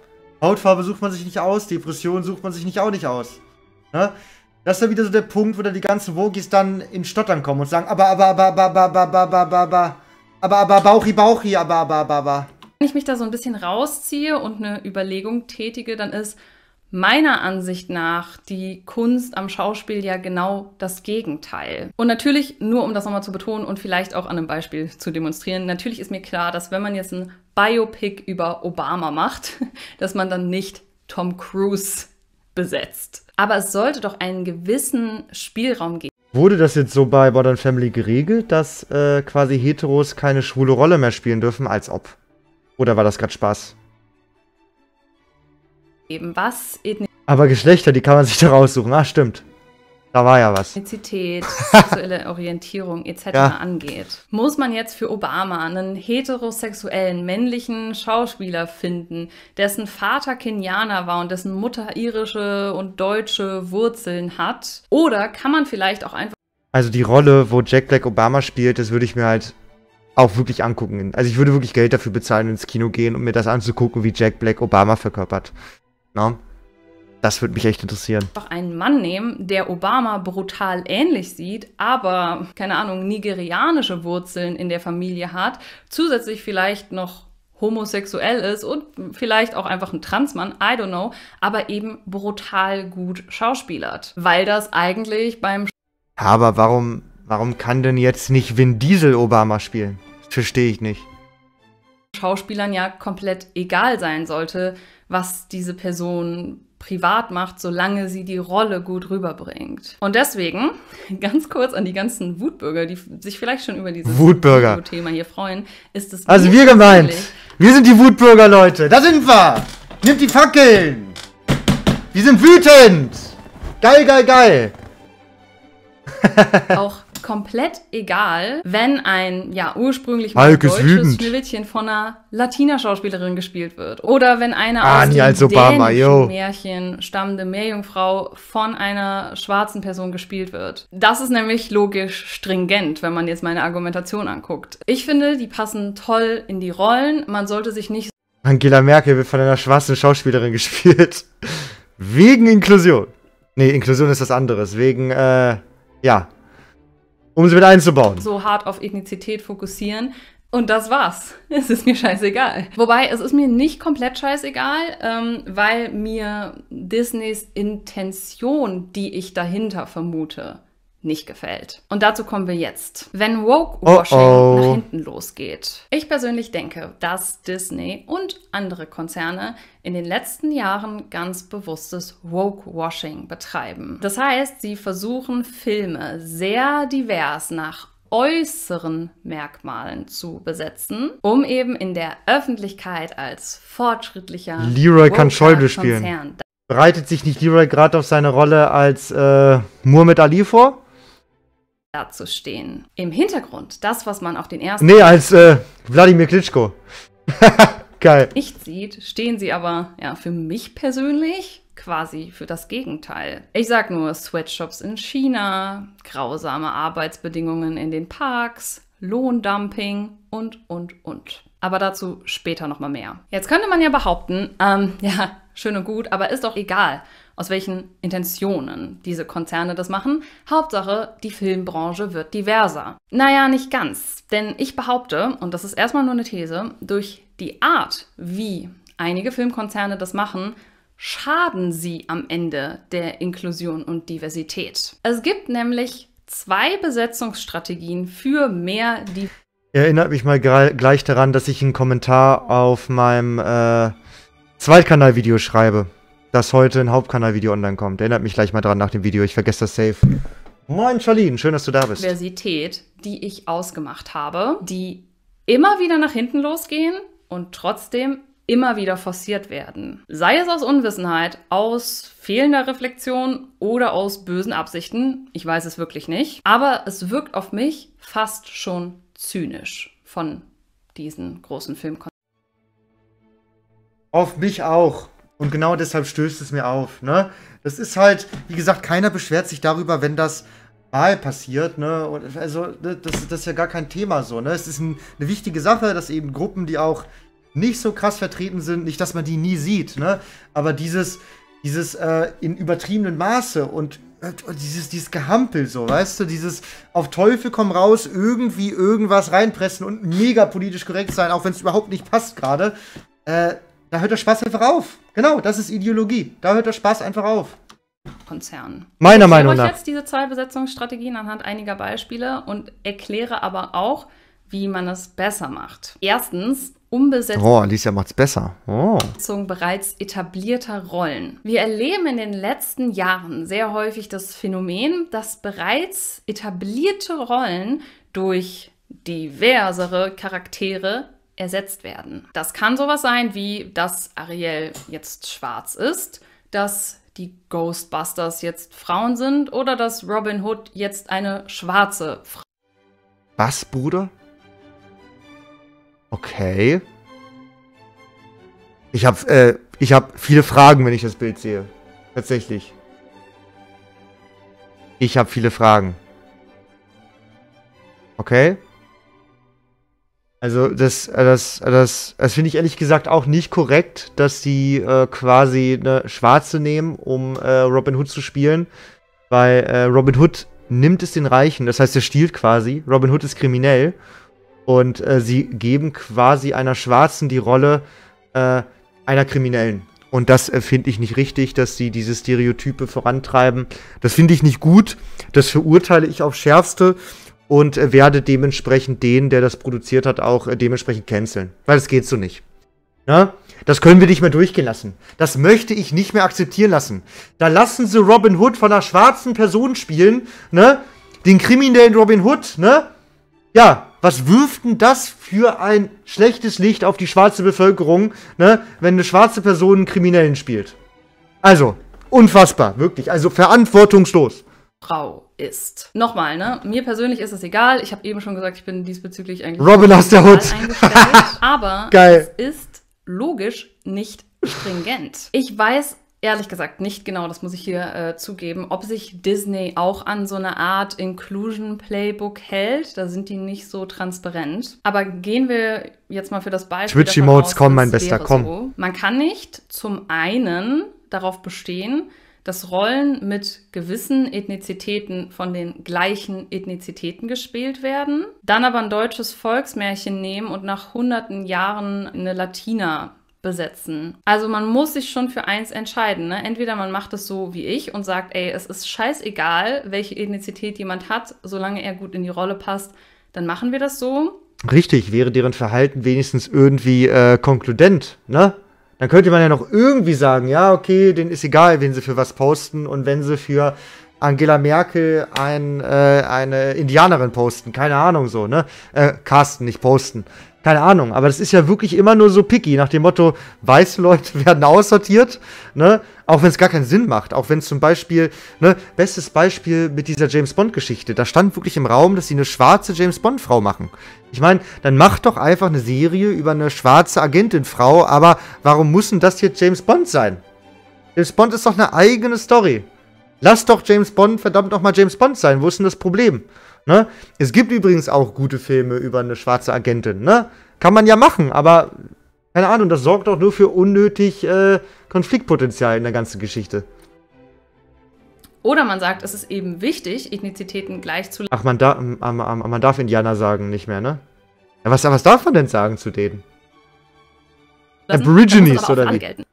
Hautfarbe sucht man sich nicht aus, Depression sucht man sich nicht auch nicht aus. Ne? Das ist ja wieder so der Punkt, wo dann die ganzen Wogis dann in Stottern kommen und sagen, aber, aber, aber, aber, aber, aber, aber, aber, aber, aber, aber, Bauchi, Bauchi, aber, aber, aber, aber. Wenn ich mich da so ein bisschen rausziehe und eine Überlegung tätige, dann ist, meiner Ansicht nach die Kunst am Schauspiel ja genau das Gegenteil. Und natürlich, nur um das nochmal zu betonen und vielleicht auch an einem Beispiel zu demonstrieren, natürlich ist mir klar, dass wenn man jetzt ein Biopic über Obama macht, <laughs> dass man dann nicht Tom Cruise besetzt. Aber es sollte doch einen gewissen Spielraum geben. Wurde das jetzt so bei Modern Family geregelt, dass äh, quasi Heteros keine schwule Rolle mehr spielen dürfen, als ob? Oder war das gerade Spaß? geben. Was Ethnie Aber Geschlechter, die kann man sich <laughs> da raussuchen. Ah, stimmt. Da war ja was. Ethnizität, <laughs> sexuelle Orientierung etc. Ja. angeht. Muss man jetzt für Obama einen heterosexuellen männlichen Schauspieler finden, dessen Vater Kenianer war und dessen Mutter irische und deutsche Wurzeln hat? Oder kann man vielleicht auch einfach. Also die Rolle, wo Jack Black Obama spielt, das würde ich mir halt auch wirklich angucken. Also ich würde wirklich Geld dafür bezahlen, ins Kino gehen, um mir das anzugucken, wie Jack Black Obama verkörpert. Na? Das würde mich echt interessieren. Einfach einen Mann nehmen, der Obama brutal ähnlich sieht, aber, keine Ahnung, nigerianische Wurzeln in der Familie hat, zusätzlich vielleicht noch homosexuell ist und vielleicht auch einfach ein Transmann, I don't know, aber eben brutal gut schauspielert. Weil das eigentlich beim. Aber warum, warum kann denn jetzt nicht Vin Diesel Obama spielen? Verstehe ich nicht. Schauspielern ja komplett egal sein sollte, was diese Person privat macht, solange sie die Rolle gut rüberbringt. Und deswegen, <laughs> ganz kurz an die ganzen Wutbürger, die sich vielleicht schon über dieses Wutbürger. Thema hier freuen, ist es. Also wir gemeint. Wir sind die Wutbürger, Leute. Da sind wir. Nimmt die Fackeln. Wir sind wütend. Geil, geil, geil. <laughs> Auch komplett egal, wenn ein ja ursprünglich mal deutsches Schneewittchen von einer Latina-Schauspielerin gespielt wird. Oder wenn eine ah, aus dem Obama, also Märchen stammende Meerjungfrau von einer schwarzen Person gespielt wird. Das ist nämlich logisch stringent, wenn man jetzt meine Argumentation anguckt. Ich finde, die passen toll in die Rollen. Man sollte sich nicht... Angela Merkel wird von einer schwarzen Schauspielerin <laughs> gespielt. Wegen Inklusion. Nee, Inklusion ist was anderes. Wegen, äh, ja, um sie mit einzubauen. So hart auf Ethnizität fokussieren. Und das war's. <laughs> Es ist mir scheißegal. Wobei, es ist mir nicht komplett scheißegal, ähm, weil mir Disneys Intention, die ich dahinter vermute, nicht gefällt. Und dazu kommen wir jetzt. Wenn Woke-Washing oh oh. nach hinten losgeht. Ich persönlich denke, dass Disney und andere Konzerne in den letzten Jahren ganz bewusstes Woke-Washing betreiben. Das heißt, sie versuchen Filme sehr divers nach äußeren Merkmalen zu besetzen, um eben in der Öffentlichkeit als fortschrittlicher Leroy kann Schäuble spielen. Bereitet sich nicht Leroy gerade auf seine Rolle als äh, Muhammad Ali vor? dazustehen. Im Hintergrund, das, was man auf den ersten... Nee, als äh, Wladimir Klitschko. <laughs> Geil. Nicht sieht, stehen sie aber, ja, für mich persönlich quasi für das Gegenteil. Ich sag nur Sweatshops in China, grausame Arbeitsbedingungen in den Parks, Lohndumping und, und, und. Aber dazu später nochmal mehr. Jetzt könnte man ja behaupten, ähm, <laughs> ja, schön und gut, aber ist doch egal aus welchen Intentionen diese Konzerne das machen. Hauptsache, die Filmbranche wird diverser. Naja, nicht ganz. Denn ich behaupte, und das ist erstmal nur eine These, durch die Art, wie einige Filmkonzerne das machen, schaden sie am Ende der Inklusion und Diversität. Es gibt nämlich zwei Besetzungsstrategien für mehr die. Erinnert mich mal gleich daran, dass ich einen Kommentar auf meinem äh, Zweitkanalvideo schreibe dass heute ein Hauptkanalvideo online kommt. Erinnert mich gleich mal dran nach dem Video. Ich vergesse das safe. Moin, Charlene. Schön, dass du da bist. Diversität, die ich ausgemacht habe, die immer wieder nach hinten losgehen und trotzdem immer wieder forciert werden. Sei es aus Unwissenheit, aus fehlender Reflexion oder aus bösen Absichten, ich weiß es wirklich nicht, aber es wirkt auf mich fast schon zynisch von diesen großen Filmkonzernen. Auf mich auch. Und genau deshalb stößt es mir auf, ne? Das ist halt, wie gesagt, keiner beschwert sich darüber, wenn das mal passiert, ne? Und also, das, das, ist ja gar kein Thema so, ne? Es ist ein, eine wichtige Sache, dass eben Gruppen, die auch nicht so krass vertreten sind, nicht, dass man die nie sieht, ne? Aber dieses, dieses äh, in übertriebenem Maße und äh, dieses, dieses Gehampel so, weißt du, dieses auf Teufel komm raus, irgendwie irgendwas reinpressen und mega politisch korrekt sein, auch wenn es überhaupt nicht passt gerade. Äh, da hört der Spaß einfach auf. Genau, das ist Ideologie. Da hört der Spaß einfach auf. Konzern. Meiner ich Meinung nach. Ich jetzt diese Zahlbesetzungsstrategien anhand einiger Beispiele und erkläre aber auch, wie man es besser macht. Erstens, Umbesetzung. Oh, Alicia macht's besser. Oh. Bereits etablierter Rollen. Wir erleben in den letzten Jahren sehr häufig das Phänomen, dass bereits etablierte Rollen durch diversere Charaktere ersetzt werden. Das kann sowas sein wie, dass Ariel jetzt schwarz ist, dass die Ghostbusters jetzt Frauen sind oder dass Robin Hood jetzt eine schwarze Frau. Was, Bruder? Okay. Ich habe äh, ich hab viele Fragen, wenn ich das Bild sehe. Tatsächlich. Ich hab viele Fragen. Okay. Also das, das, das, das finde ich ehrlich gesagt auch nicht korrekt, dass sie äh, quasi eine Schwarze nehmen, um äh, Robin Hood zu spielen, weil äh, Robin Hood nimmt es den Reichen, das heißt, er stiehlt quasi. Robin Hood ist kriminell und äh, sie geben quasi einer Schwarzen die Rolle äh, einer Kriminellen. Und das äh, finde ich nicht richtig, dass sie diese Stereotype vorantreiben. Das finde ich nicht gut. Das verurteile ich aufs Schärfste und äh, werde dementsprechend den, der das produziert hat, auch äh, dementsprechend canceln. Weil das geht so nicht. Na? Ne? Das können wir nicht mehr durchgehen lassen. Das möchte ich nicht mehr akzeptieren lassen. Da lassen sie Robin Hood von einer schwarzen Person spielen, ne? Den kriminellen Robin Hood, ne? Ja, was wirft denn das für ein schlechtes Licht auf die schwarze Bevölkerung, ne? Wenn eine schwarze Person einen Kriminellen spielt. Also, unfassbar, wirklich. Also verantwortungslos. Frau ist. Nochmal, ne? Mir persönlich ist es egal. Ich habe eben schon gesagt, ich bin diesbezüglich eigentlich Robin aus der Hut. aber Geil. es ist logisch nicht stringent. Ich weiß ehrlich gesagt nicht genau, das muss ich hier äh, zugeben, ob sich Disney auch an so eine Art Inclusion Playbook hält. Da sind die nicht so transparent. Aber gehen wir jetzt mal für das Beispiel. Twitch Emotes kommen, mein Bester, komm. So. Man kann nicht zum einen darauf bestehen, dass Rollen mit gewissen Ethnizitäten von den gleichen Ethnizitäten gespielt werden, dann aber ein deutsches Volksmärchen nehmen und nach hunderten Jahren eine Latina besetzen. Also man muss sich schon für eins entscheiden. Ne? Entweder man macht es so wie ich und sagt, ey, es ist scheißegal, welche Ethnizität jemand hat, solange er gut in die Rolle passt, dann machen wir das so. Richtig, wäre deren Verhalten wenigstens irgendwie äh, konkludent, ne? Dann könnte man ja noch irgendwie sagen, ja, okay, denen ist egal, wen sie für was posten und wenn sie für Angela Merkel ein, äh, eine Indianerin posten, keine Ahnung so, ne? Äh, Carsten, nicht posten keine Ahnung, aber das ist ja wirklich immer nur so picky, nach dem Motto, weiße Leute <laughs> werden aussortiert, ne? Auch wenn es gar keinen Sinn macht. Auch wenn es zum Beispiel, ne, bestes Beispiel mit dieser James Bond-Geschichte. Da stand wirklich im Raum, dass sie eine schwarze James Bond-Frau machen. Ich meine, dann macht doch einfach eine Serie über eine schwarze Agentin-Frau, aber warum muss denn das hier James Bond sein? James Bond ist doch eine eigene Story. Lass doch James Bond verdammt nochmal James Bond sein. Wo ist denn das Problem? Ne? Es gibt übrigens auch gute Filme über eine schwarze Agentin. Ne? Kann man ja machen, aber keine Ahnung, das sorgt doch nur für unnötig äh, Konfliktpotenzial in der ganzen Geschichte. Oder man sagt, es ist eben wichtig, Ethnizitäten gleich zu. Ach, man, da, man, man darf Indianer sagen nicht mehr, ne? Ja, was, was darf man denn sagen zu denen? Aborigines oder wie? Angelten.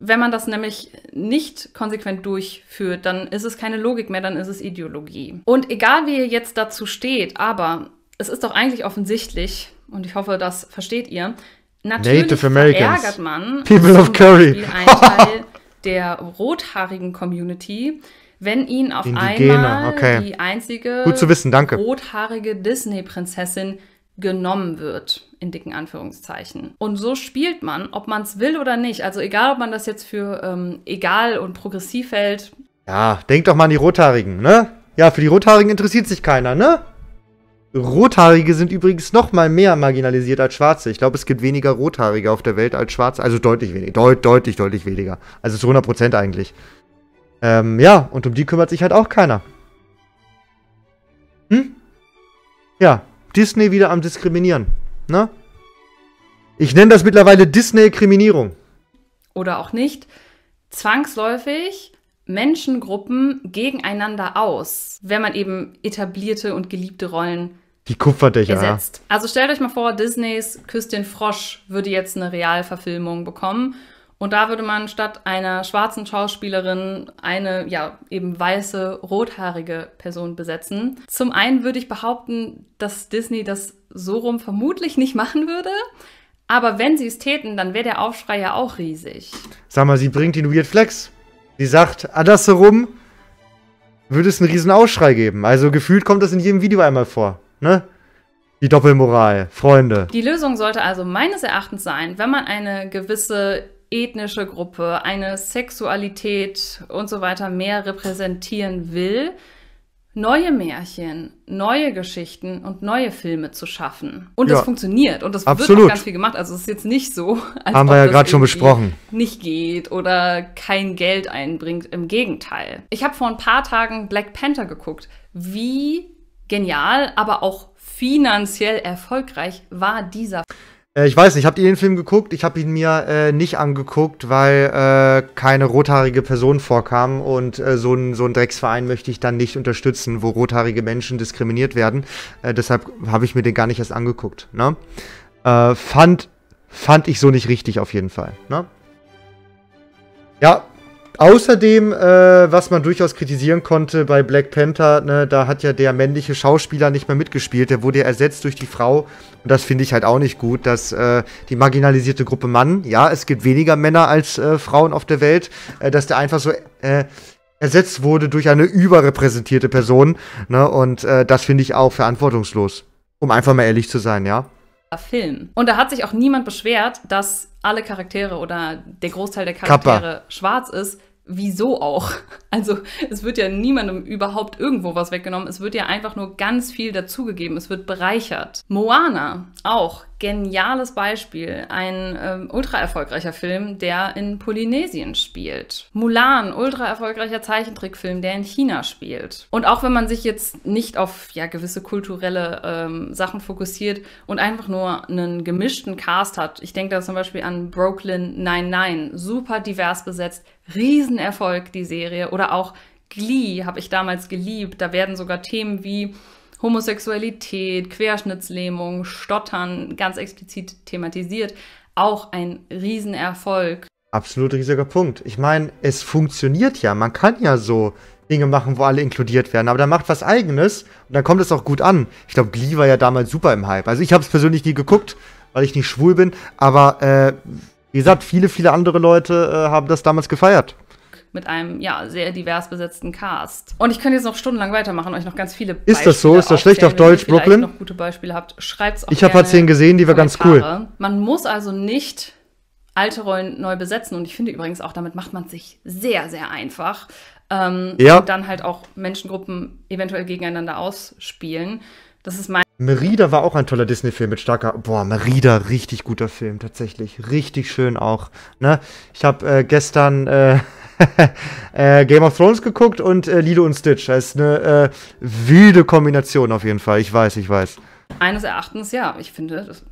Wenn man das nämlich nicht konsequent durchführt, dann ist es keine Logik mehr, dann ist es Ideologie. Und egal wie ihr jetzt dazu steht, aber es ist doch eigentlich offensichtlich, und ich hoffe, das versteht ihr, natürlich ärgert man <laughs> People of Curry. einen Teil <laughs> der rothaarigen Community, wenn ihnen auf Indigene. einmal okay. die einzige wissen, rothaarige Disney-Prinzessin genommen wird in dicken Anführungszeichen. Und so spielt man, ob man es will oder nicht. Also egal, ob man das jetzt für ähm, egal und progressiv hält. Ja, denk doch mal an die Rothaarigen, ne? Ja, für die Rothaarigen interessiert sich keiner, ne? Rothaarige sind übrigens noch mal mehr marginalisiert als Schwarze. Ich glaube, es gibt weniger Rothaarige auf der Welt als Schwarze. Also deutlich weniger. Deut, deutlich, deutlich weniger. Also zu 100 Prozent eigentlich. Ähm, ja, und um die kümmert sich halt auch keiner. Hm? Ja, Disney wieder am Diskriminieren. Ne? Ich nenne das mittlerweile Disney-Kriminierung. Oder auch nicht. Zwangsläufig Menschengruppen gegeneinander aus, wenn man eben etablierte und geliebte Rollen die Kupferdächer. Ersetzt. Also stellt euch mal vor, Disneys Küss den Frosch würde jetzt eine Realverfilmung bekommen. Und da würde man statt einer schwarzen Schauspielerin eine, ja, eben weiße, rothaarige Person besetzen. Zum einen würde ich behaupten, dass Disney das so rum vermutlich nicht machen würde. Aber wenn sie es täten, dann wäre der Aufschrei ja auch riesig. Sag mal, sie bringt den Weird Flex. Sie sagt, andersherum würde es einen riesen Aufschrei geben. Also gefühlt kommt das in jedem Video einmal vor, ne? Die Doppelmoral, Freunde. Die Lösung sollte also meines Erachtens sein, wenn man eine gewisse ethnische Gruppe, eine Sexualität und so weiter mehr repräsentieren will, neue Märchen, neue Geschichten und neue Filme zu schaffen. Und es ja, funktioniert und es wird auch ganz viel gemacht. Also es ist jetzt nicht so, <laughs> als haben ob wir ja gerade schon besprochen, nicht geht oder kein Geld einbringt. Im Gegenteil. Ich habe vor ein paar Tagen Black Panther geguckt. Wie genial, aber auch finanziell erfolgreich war dieser äh, ich weiß nicht, habt ihr den Film geguckt? Ich habe ihn mir äh, nicht angeguckt, weil äh, keine rothaarige Person vorkam und äh, so einen so ein Drecksverein möchte ich dann nicht unterstützen, wo rothaarige Menschen diskriminiert werden. Äh, deshalb habe ich mir den gar nicht erst angeguckt. Ne? Äh, fand, fand ich so nicht richtig auf jeden Fall. Ne? Ja, Außerdem, äh, was man durchaus kritisieren konnte bei Black Panther, ne, da hat ja der männliche Schauspieler nicht mehr mitgespielt, der wurde ja ersetzt durch die Frau. Und das finde ich halt auch nicht gut, dass äh, die marginalisierte Gruppe Mann, ja, es gibt weniger Männer als äh, Frauen auf der Welt, äh, dass der einfach so äh, ersetzt wurde durch eine überrepräsentierte Person. Ne, und äh, das finde ich auch verantwortungslos, um einfach mal ehrlich zu sein, ja. Film. Und da hat sich auch niemand beschwert, dass alle Charaktere oder der Großteil der Charaktere Kappa. schwarz ist wieso auch? <laughs> Also es wird ja niemandem überhaupt irgendwo was weggenommen. Es wird ja einfach nur ganz viel dazugegeben. Es wird bereichert. Moana auch geniales Beispiel. Ein ähm, ultra erfolgreicher Film, der in Polynesien spielt. Mulan, ultra erfolgreicher Zeichentrickfilm, der in China spielt. Und auch wenn man sich jetzt nicht auf ja, gewisse kulturelle ähm, Sachen fokussiert und einfach nur einen gemischten Cast hat, ich denke da zum Beispiel an Brooklyn 99, super divers besetzt, Riesenerfolg die Serie oder auch Glee habe ich damals geliebt. Da werden sogar Themen wie Homosexualität, Querschnittslähmung, Stottern ganz explizit thematisiert. Auch ein Riesenerfolg. Absolut riesiger Punkt. Ich meine, es funktioniert ja. Man kann ja so Dinge machen, wo alle inkludiert werden. Aber dann macht was Eigenes und dann kommt es auch gut an. Ich glaube, Glee war ja damals super im Hype. Also ich habe es persönlich nie geguckt, weil ich nicht schwul bin. Aber äh, wie gesagt, viele, viele andere Leute äh, haben das damals gefeiert mit einem ja sehr divers besetzten Cast. Und ich könnte jetzt noch stundenlang weitermachen, euch noch ganz viele Beispiele Ist das so? Ist das schlecht auf Deutsch, Wenn ihr Brooklyn? noch gute Beispiele habt, schreibt's auch Ich habe halt zehn gesehen, die war ganz cool. Man muss also nicht alte Rollen neu besetzen und ich finde übrigens auch, damit macht man sich sehr, sehr einfach. Ähm, ja. Und dann halt auch Menschengruppen eventuell gegeneinander ausspielen. Das ist mein Merida war auch ein toller Disney-Film mit starker. Boah, Merida, richtig guter Film, tatsächlich. Richtig schön auch. Ne? Ich habe äh, gestern äh, <laughs> äh, Game of Thrones geguckt und äh, Lido und Stitch. Das ist eine äh, wilde Kombination auf jeden Fall. Ich weiß, ich weiß. Eines Erachtens, ja. Ich finde, das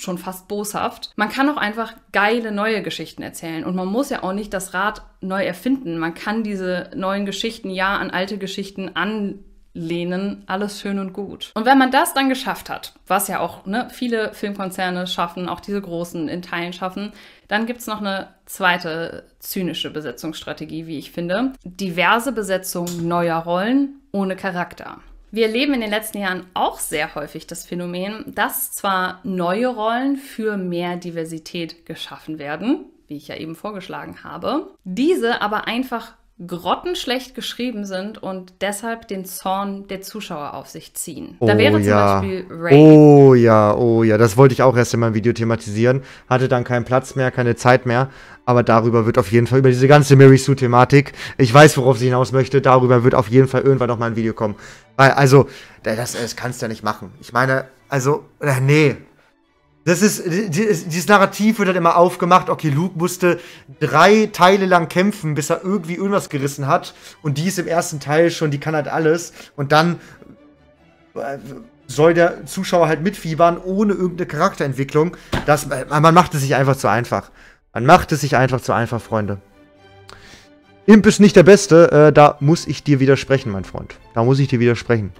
schon fast boshaft. Man kann auch einfach geile neue Geschichten erzählen und man muss ja auch nicht das Rad neu erfinden. Man kann diese neuen Geschichten ja an alte Geschichten an lehnen, alles schön und gut. Und wenn man das dann geschafft hat, was ja auch ne, viele Filmkonzerne schaffen, auch diese großen in Teilen schaffen, dann gibt es noch eine zweite zynische Besetzungsstrategie, wie ich finde. Diverse Besetzung neuer Rollen ohne Charakter. Wir erleben in den letzten Jahren auch sehr häufig das Phänomen, dass zwar neue Rollen für mehr Diversität geschaffen werden, wie ich ja eben vorgeschlagen habe, diese aber einfach grottenschlecht geschrieben sind und deshalb den Zorn der Zuschauer auf sich ziehen. Oh, da wäre zum Beispiel Ray. Oh ja, oh ja, das wollte ich auch erst in meinem Video thematisieren. Hatte dann keinen Platz mehr, keine Zeit mehr. Aber darüber wird auf jeden Fall, über diese ganze Mary Sue-Thematik, ich weiß, worauf sie hinaus möchte, darüber wird auf jeden Fall irgendwann nochmal ein Video kommen. Weil, also, das, das kannst du ja nicht machen. Ich meine, also, äh, nee, das ist, dieses Narrativ wird dann halt immer aufgemacht, okay, Luke musste drei Teile lang kämpfen, bis er irgendwie irgendwas gerissen hat. Und die ist im ersten Teil schon, die kann halt alles. Und dann äh, soll der Zuschauer halt mitfiebern, ohne irgendeine Charakterentwicklung. Das, äh, man macht es sich einfach zu einfach. Man macht es sich einfach zu einfach, Freunde. Imp ist nicht der Beste, äh, da muss ich dir widersprechen, mein Freund. Da muss ich dir widersprechen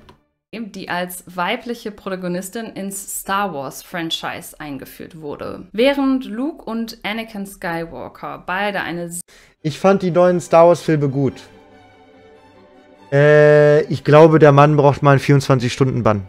die als weibliche Protagonistin ins Star Wars-Franchise eingeführt wurde. Während Luke und Anakin Skywalker beide eine... Ich fand die neuen Star Wars-Filme gut. Äh, ich glaube, der Mann braucht mal einen 24-Stunden-Bann.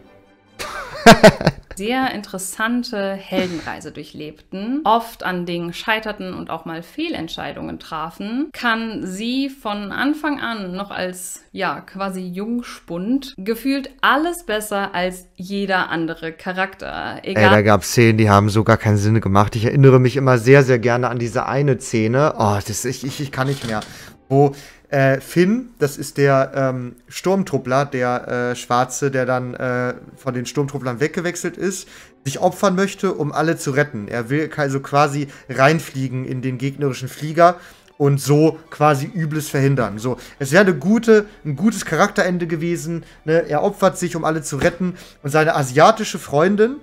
<laughs> sehr interessante Heldenreise durchlebten, oft an Dingen scheiterten und auch mal Fehlentscheidungen trafen, kann sie von Anfang an noch als, ja, quasi Jungspund gefühlt alles besser als jeder andere Charakter. Egal. Ey, da gab es Szenen, die haben so gar keinen Sinn gemacht. Ich erinnere mich immer sehr, sehr gerne an diese eine Szene. Oh, das, ich, ich, ich kann nicht mehr. Wo äh, Finn, das ist der ähm, Sturmtruppler, der äh, Schwarze, der dann äh, von den Sturmtrupplern weggewechselt ist, sich opfern möchte, um alle zu retten. Er will also quasi reinfliegen in den gegnerischen Flieger und so quasi Übles verhindern. So, es wäre eine gute, ein gutes Charakterende gewesen. Ne? Er opfert sich, um alle zu retten. Und seine asiatische Freundin,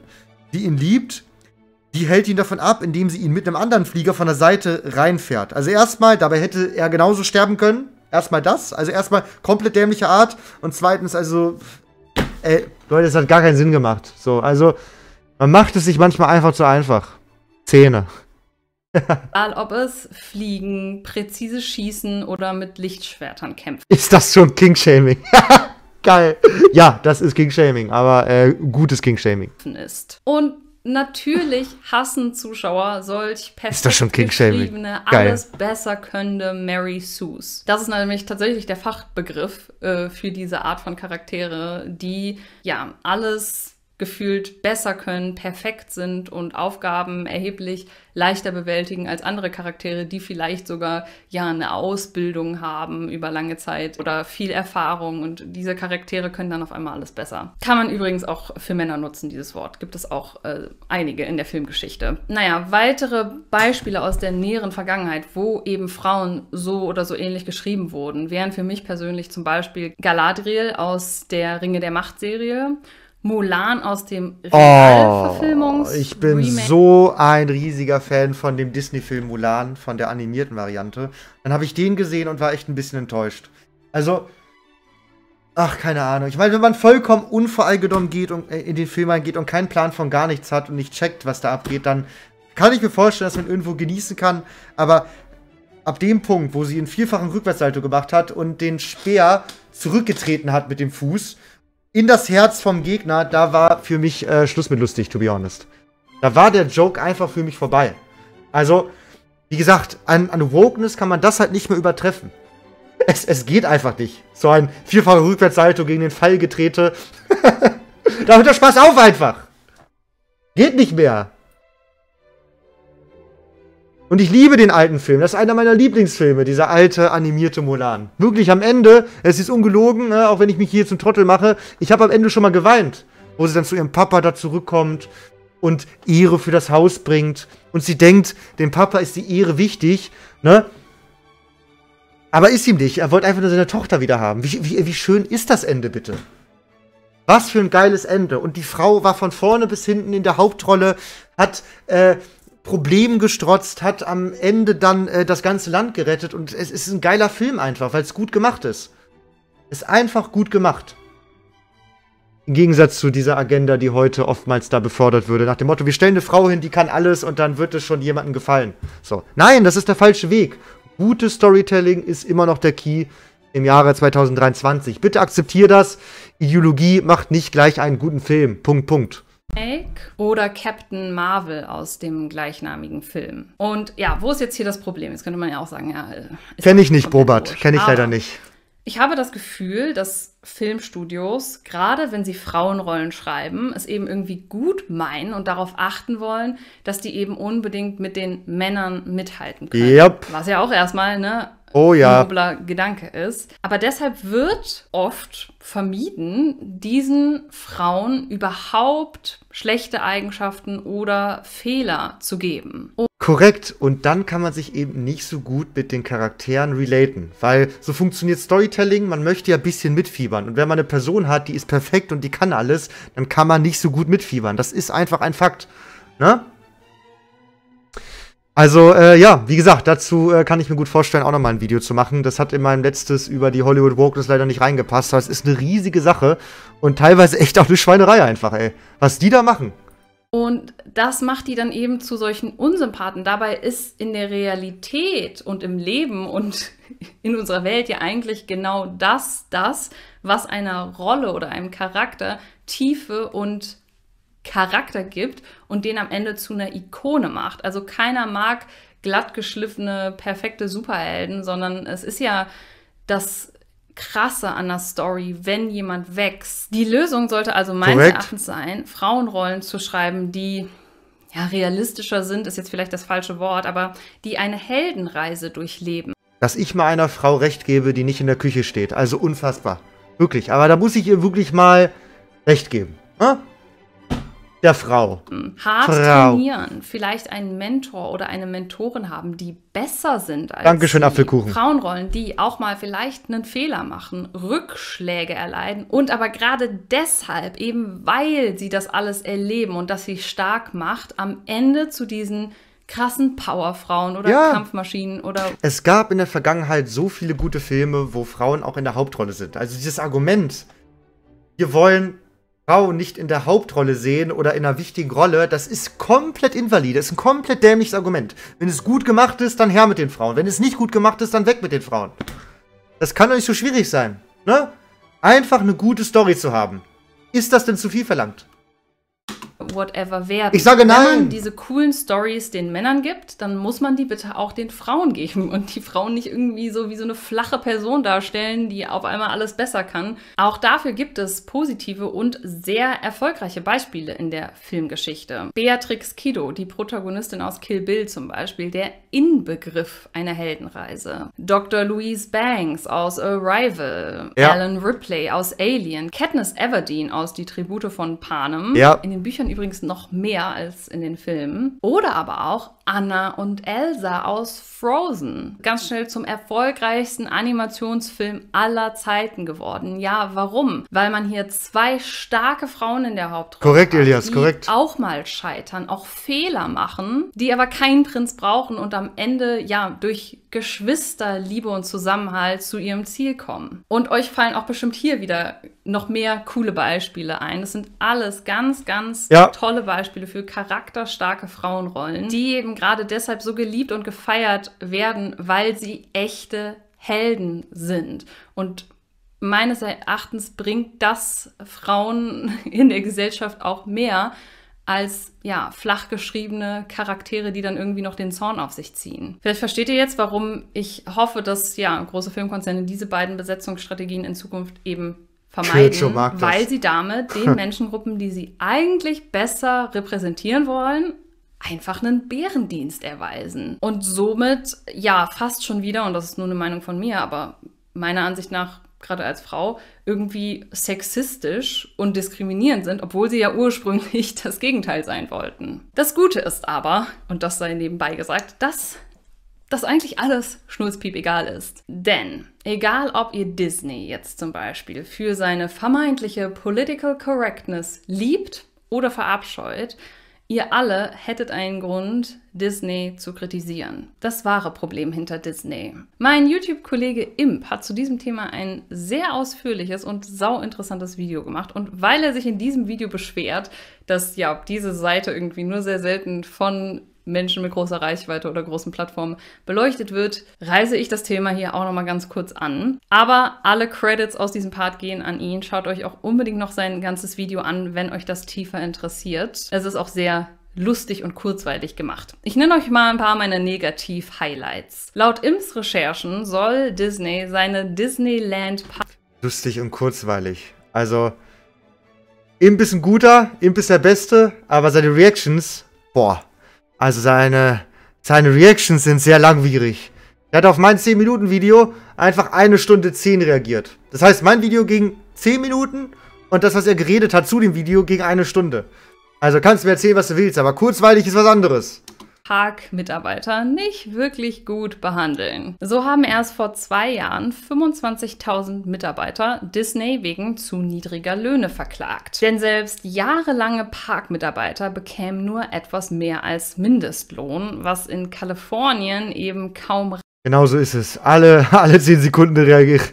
die ihn liebt, die hält ihn davon ab, indem sie ihn mit einem anderen Flieger von der Seite reinfährt. Also erstmal, dabei hätte er genauso sterben können. Erstmal das, also erstmal komplett dämliche Art und zweitens also, ey, Leute, es hat gar keinen Sinn gemacht. So, also man macht es sich manchmal einfach zu einfach. Zähne. <laughs> Egal ob es fliegen, präzise schießen oder mit Lichtschwertern kämpfen. Ist das schon King-Shaming? <laughs> Geil. Ja, das ist King-Shaming, aber äh, gutes King-Shaming. Und Natürlich hassen Zuschauer solch <laughs> pestgeschriebene, alles besser könnte Mary Sues. Das ist nämlich tatsächlich der Fachbegriff äh, für diese Art von Charaktere, die ja alles gefühlt besser können, perfekt sind und Aufgaben erheblich leichter bewältigen als andere Charaktere, die vielleicht sogar ja eine Ausbildung haben über lange Zeit oder viel Erfahrung und diese Charaktere können dann auf einmal alles besser. Kann man übrigens auch für Männer nutzen, dieses Wort. Gibt es auch äh, einige in der Filmgeschichte. Naja, weitere Beispiele aus der näheren Vergangenheit, wo eben Frauen so oder so ähnlich geschrieben wurden, wären für mich persönlich zum Beispiel Galadriel aus der Ringe der Macht Serie Mulan aus dem oh, Realverfilmungs. Oh, ich bin Remake. so ein riesiger Fan von dem Disney-Film Mulan, von der animierten Variante. Dann habe ich den gesehen und war echt ein bisschen enttäuscht. Also, ach, keine Ahnung. Ich meine, wenn man vollkommen unvoreingenommen geht und äh, in den Film eingeht und keinen Plan von gar nichts hat und nicht checkt, was da abgeht, dann kann ich mir vorstellen, dass man irgendwo genießen kann. Aber ab dem Punkt, wo sie einen vierfachen Rückwärtssalto gemacht hat und den Speer zurückgetreten hat mit dem Fuß in das Herz vom Gegner, da war für mich äh, Schluss mit lustig, to be honest. Da war der Joke einfach für mich vorbei. Also, wie gesagt, an, an Wokeness kann man das halt nicht mehr übertreffen. Es, es geht einfach nicht. So ein vierfacher Rückwärtssalto gegen den Fall getrete. <laughs> da hört der Spaß auf einfach. Geht nicht mehr. Und ich liebe den alten Film. Das ist einer meiner Lieblingsfilme, dieser alte animierte Mulan. Wirklich am Ende, es ist ungelogen, ne, auch wenn ich mich hier zum Trottel mache, ich habe am Ende schon mal geweint, wo sie dann zu ihrem Papa da zurückkommt und Ehre für das Haus bringt. Und sie denkt, dem Papa ist die Ehre wichtig, ne? Aber ist ihm nicht. Er wollte einfach nur seine Tochter wieder haben. Wie, wie, wie schön ist das Ende bitte? Was für ein geiles Ende. Und die Frau war von vorne bis hinten in der Hauptrolle, hat äh, Problemen gestrotzt, hat am Ende dann äh, das ganze Land gerettet und es ist ein geiler Film einfach, weil es gut gemacht ist. Ist einfach gut gemacht. Im Gegensatz zu dieser Agenda, die heute oftmals da befördert würde, nach dem Motto, wir stellen eine Frau hin, die kann alles und dann wird es schon jemandem gefallen. So. Nein, das ist der falsche Weg. Gutes Storytelling ist immer noch der Key im Jahre 2023. Bitte akzeptier das. Ideologie macht nicht gleich einen guten Film. Punkt, Punkt. Snake oder Captain Marvel aus dem gleichnamigen Film. Und ja, wo ist jetzt hier das Problem? Jetzt könnte man ja auch sagen, ja. Äh, Kenne ich nicht, Bobat. Kenne ich leider nicht. Ich habe das Gefühl, dass Filmstudios, gerade wenn sie Frauenrollen schreiben, es eben irgendwie gut meinen und darauf achten wollen, dass die eben unbedingt mit den Männern mithalten können. Yep. Was ja auch erstmal ne, oh, ja. ein nobler Gedanke ist. Aber deshalb wird oft vermieden, diesen Frauen überhaupt schlechte Eigenschaften oder Fehler zu geben. Und Korrekt. Und dann kann man sich eben nicht so gut mit den Charakteren relaten, weil so funktioniert Storytelling, man möchte ja ein bisschen mitfiebern. Und wenn man eine Person hat, die ist perfekt und die kann alles, dann kann man nicht so gut mitfiebern. Das ist einfach ein Fakt. Ne? Also äh, ja, wie gesagt, dazu äh, kann ich mir gut vorstellen, auch nochmal ein Video zu machen. Das hat in meinem letztes über die Hollywood Wokeness leider nicht reingepasst. Das ist eine riesige Sache und teilweise <laughs> echt auch eine Schweinerei einfach, ey. Was die da machen. Und das macht die dann eben zu solchen Unsympathen. Dabei ist in der Realität und im Leben und <laughs> in unserer Welt ja eigentlich genau das, das, was einer Rolle oder einem Charakter Tiefe und Charakter gibt und den am Ende zu einer Ikone macht. Also keiner mag glatt geschliffene, perfekte Superhelden, sondern es ist ja das Krasse an der Story, wenn jemand wächst. Die Lösung sollte also meines Correct. Erachtens sein, Frauenrollen zu schreiben, die ja realistischer sind, ist jetzt vielleicht das falsche Wort, aber die eine Heldenreise durchleben. Dass ich mal einer Frau recht gebe, die nicht in der Küche steht, also unfassbar. Wirklich, aber da muss ich ihr wirklich mal recht geben. Hm? der Frau. Hm, hart Frau. trainieren, vielleicht einen Mentor oder eine Mentorin haben, die besser sind als Dankeschön, Apfelkuchen. Frauenrollen, die auch mal vielleicht einen Fehler machen, Rückschläge erleiden und aber gerade deshalb, eben weil sie das alles erleben und das sie stark macht, am Ende zu diesen krassen Powerfrauen oder ja. Kampfmaschinen oder. Es gab in der Vergangenheit so viele gute Filme, wo Frauen auch in der Hauptrolle sind. Also dieses Argument, wir wollen Frau nicht in der Hauptrolle sehen oder in einer wichtigen Rolle, das ist komplett invalide, das ist ein komplett dämliches Argument. Wenn es gut gemacht ist, dann her mit den Frauen. Wenn es nicht gut gemacht ist, dann weg mit den Frauen. Das kann doch nicht so schwierig sein, ne? Einfach eine gute Story zu haben. Ist das denn zu viel verlangt? whatever werden. Ich sage nein. Wenn man diese coolen Stories den Männern gibt, dann muss man die bitte auch den Frauen geben und die Frauen nicht irgendwie so wie so eine flache Person darstellen, die auf einmal alles besser kann. Auch dafür gibt es positive und sehr erfolgreiche Beispiele in der Filmgeschichte. Beatrix Kido, die Protagonistin aus Kill Bill zum Beispiel, der Inbegriff einer Heldenreise. Dr. Louise Banks aus Arrival. Ja. Alan Ripley aus Alien. Katniss Everdeen aus Die Tribute von Panem. Ja. In den Büchern übrigens noch mehr als in den Filmen. Oder aber auch Anna und Elsa aus Frozen. Ganz schnell zum erfolgreichsten Animationsfilm aller Zeiten geworden. Ja, warum? Weil man hier zwei starke Frauen in der Hauptrolle Korrekt, hat, Elias, die korrekt. auch mal scheitern, auch Fehler machen, die aber keinen Prinz brauchen und am Ende ja durch Geschwisterliebe und Zusammenhalt zu ihrem Ziel kommen. Und euch fallen auch bestimmt hier wieder noch mehr coole Beispiele ein. Das sind alles ganz, ganz ja. tolle Beispiele für charakterstarke Frauenrollen, die eben deswegen gerade deshalb so geliebt und gefeiert werden, weil sie echte Helden sind. Und meines Erachtens bringt das Frauen <laughs> in der Gesellschaft auch mehr als ja, flach Charaktere, die dann irgendwie noch den Zorn auf sich ziehen. Vielleicht versteht ihr jetzt, warum ich hoffe, dass ja, große Filmkonzerne diese beiden Besetzungsstrategien in Zukunft eben vermeiden, weil sie damit den <laughs> Menschengruppen, die sie eigentlich besser repräsentieren wollen, einfach einen Bärendienst erweisen. Und somit, ja, fast schon wieder, und das ist nur eine Meinung von mir, aber meiner Ansicht nach gerade als Frau, irgendwie sexistisch und diskriminierend sind, obwohl sie ja ursprünglich <laughs> das Gegenteil sein wollten. Das Gute ist aber, und das sei nebenbei gesagt, dass das eigentlich alles Schnulzpiep egal ist. Denn egal ob ihr Disney jetzt zum Beispiel für seine vermeintliche Political Correctness liebt oder verabscheut, Ihr alle hättet einen Grund, Disney zu kritisieren. Das wahre Problem hinter Disney. Mein YouTube-Kollege Imp hat zu diesem Thema ein sehr ausführliches und sau interessantes Video gemacht. Und weil er sich in diesem Video beschwert, dass ja diese Seite irgendwie nur sehr selten von Menschen mit großer Reichweite oder großen Plattformen beleuchtet wird, reise ich das Thema hier auch nochmal ganz kurz an. Aber alle Credits aus diesem Part gehen an ihn. Schaut euch auch unbedingt noch sein ganzes Video an, wenn euch das tiefer interessiert. Es ist auch sehr lustig und kurzweilig gemacht. Ich nenne euch mal ein paar meiner Negativ-Highlights. Laut imps Recherchen soll Disney seine Disneyland Park lustig und kurzweilig. Also Imp ist ein guter, Imp ist der beste, aber seine Reactions, boah, also seine, seine Reactions sind sehr langwierig. Er hat auf mein 10-Minuten-Video einfach eine Stunde 10 reagiert. Das heißt, mein Video ging 10 Minuten und das, was er geredet hat zu dem Video, ging eine Stunde. Also kannst du mir erzählen, was du willst, aber kurzweilig ist was anderes. Parkmitarbeiter nicht wirklich gut behandeln. So haben erst vor zwei Jahren 25.000 Mitarbeiter Disney wegen zu niedriger Löhne verklagt. Denn selbst jahrelange Parkmitarbeiter bekämen nur etwas mehr als Mindestlohn, was in Kalifornien eben kaum Genau so ist es. Alle, <laughs> alle zehn Sekunden reagiere <laughs>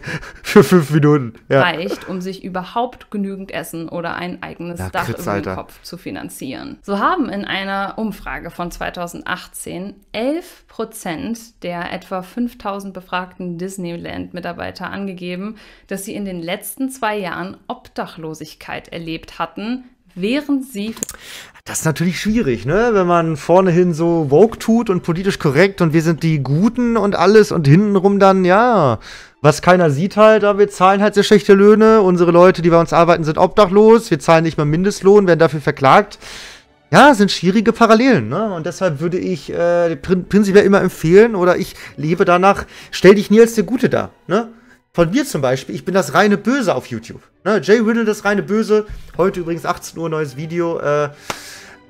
für fünf Minuten. Ja. Reicht, um sich überhaupt genügend Essen oder ein eigenes Na, Dach Kritz, über den Kopf zu finanzieren. So haben in einer Umfrage von 2018 11 Prozent der etwa 5000 befragten Disneyland-Mitarbeiter angegeben, dass sie in den letzten zwei Jahren Obdachlosigkeit erlebt hatten, während sie. Das ist natürlich schwierig, ne? Wenn man vorne hin so woke tut und politisch korrekt und wir sind die Guten und alles und hintenrum dann, ja, was keiner sieht halt, aber wir zahlen halt sehr schlechte Löhne. Unsere Leute, die bei uns arbeiten, sind obdachlos. Wir zahlen nicht mal Mindestlohn, werden dafür verklagt. Ja, sind schwierige Parallelen, ne? Und deshalb würde ich äh, prin prinzipiell immer empfehlen oder ich lebe danach, stell dich nie als der Gute da, ne? Von mir zum Beispiel, ich bin das reine Böse auf YouTube. Ne? Jay Riddle, das reine Böse. Heute übrigens 18 Uhr neues Video. Äh,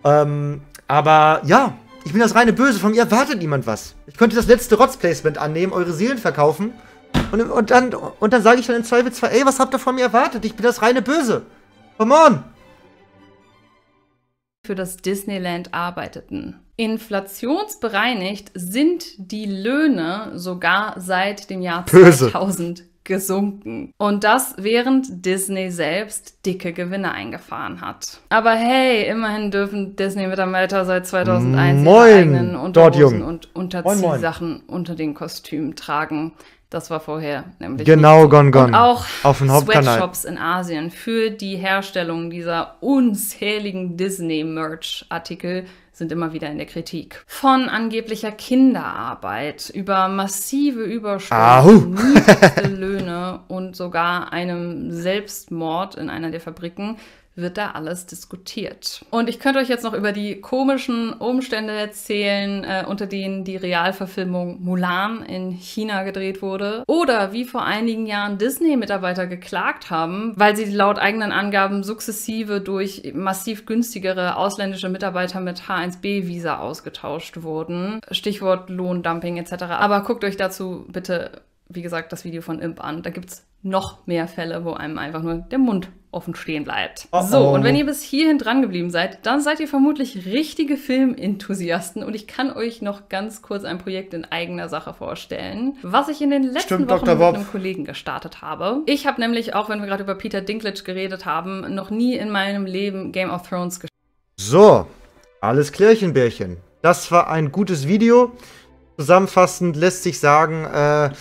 ähm, aber ja, ich bin das reine Böse. Von mir erwartet niemand was. Ich könnte das letzte Rotzplacement annehmen, eure Seelen verkaufen. Und, und dann, und dann sage ich dann in Zweifelsfall, ey, was habt ihr von mir erwartet? Ich bin das reine Böse. Come on! Für das Disneyland arbeiteten. Inflationsbereinigt sind die Löhne sogar seit dem Jahr 2000 Böse gesunken. Und das während Disney selbst dicke Gewinne eingefahren hat. Aber hey, immerhin dürfen Disney-Mitarbeiter seit 2001 moin, ihre eigenen Unterhosen und Unterziehsachen unter den Kostümen tragen. Das war vorher nämlich. Genau, Gon Gon. Und auch auf dem Sweatshops in Asien für die Herstellung dieser unzähligen Disney-Merch-Artikel sind immer wieder in der Kritik. Von angeblicher Kinderarbeit über massive Überstunden, niedrigste Löhne und sogar einem Selbstmord in einer der Fabriken wird da alles diskutiert. Und ich könnte euch jetzt noch über die komischen Umstände erzählen, äh, unter denen die Realverfilmung Mulan in China gedreht wurde. Oder wie vor einigen Jahren Disney-Mitarbeiter geklagt haben, weil sie laut eigenen Angaben sukzessive durch massiv günstigere ausländische Mitarbeiter mit H1B-Visa ausgetauscht wurden. Stichwort Lohndumping etc. Aber guckt euch dazu bitte, wie gesagt, das Video von Imp an. Da gibt es noch mehr Fälle, wo einem einfach nur der Mund offen stehen bleibt. Oh, so, und wenn ihr bis hierhin dran geblieben seid, dann seid ihr vermutlich richtige Filmenthusiasten und ich kann euch noch ganz kurz ein Projekt in eigener Sache vorstellen, was ich in den letzten Stimmt, Wochen mit einem Kollegen gestartet habe. Ich habe nämlich, auch wenn wir gerade über Peter Dinklage geredet haben, noch nie in meinem Leben Game of Thrones gespielt. So, alles Klärchenbärchen. Das war ein gutes Video. Zusammenfassend lässt sich sagen, äh,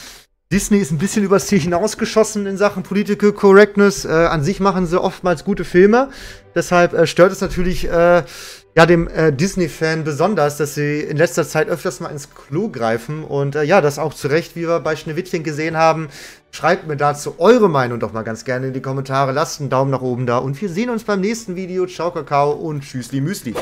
Disney ist ein bisschen übers Ziel hinausgeschossen in Sachen Political Correctness. Äh, an sich machen sie oftmals gute Filme. Deshalb äh, stört es natürlich äh, ja dem äh, Disney-Fan besonders, dass sie in letzter Zeit öfters mal ins Klo greifen. Und äh, ja, das auch zu Recht, wie wir bei Schneewittchen gesehen haben. Schreibt mir dazu eure Meinung doch mal ganz gerne in die Kommentare. Lasst einen Daumen nach oben da. Und wir sehen uns beim nächsten Video. Ciao, Kakao und Tschüssli Müsli.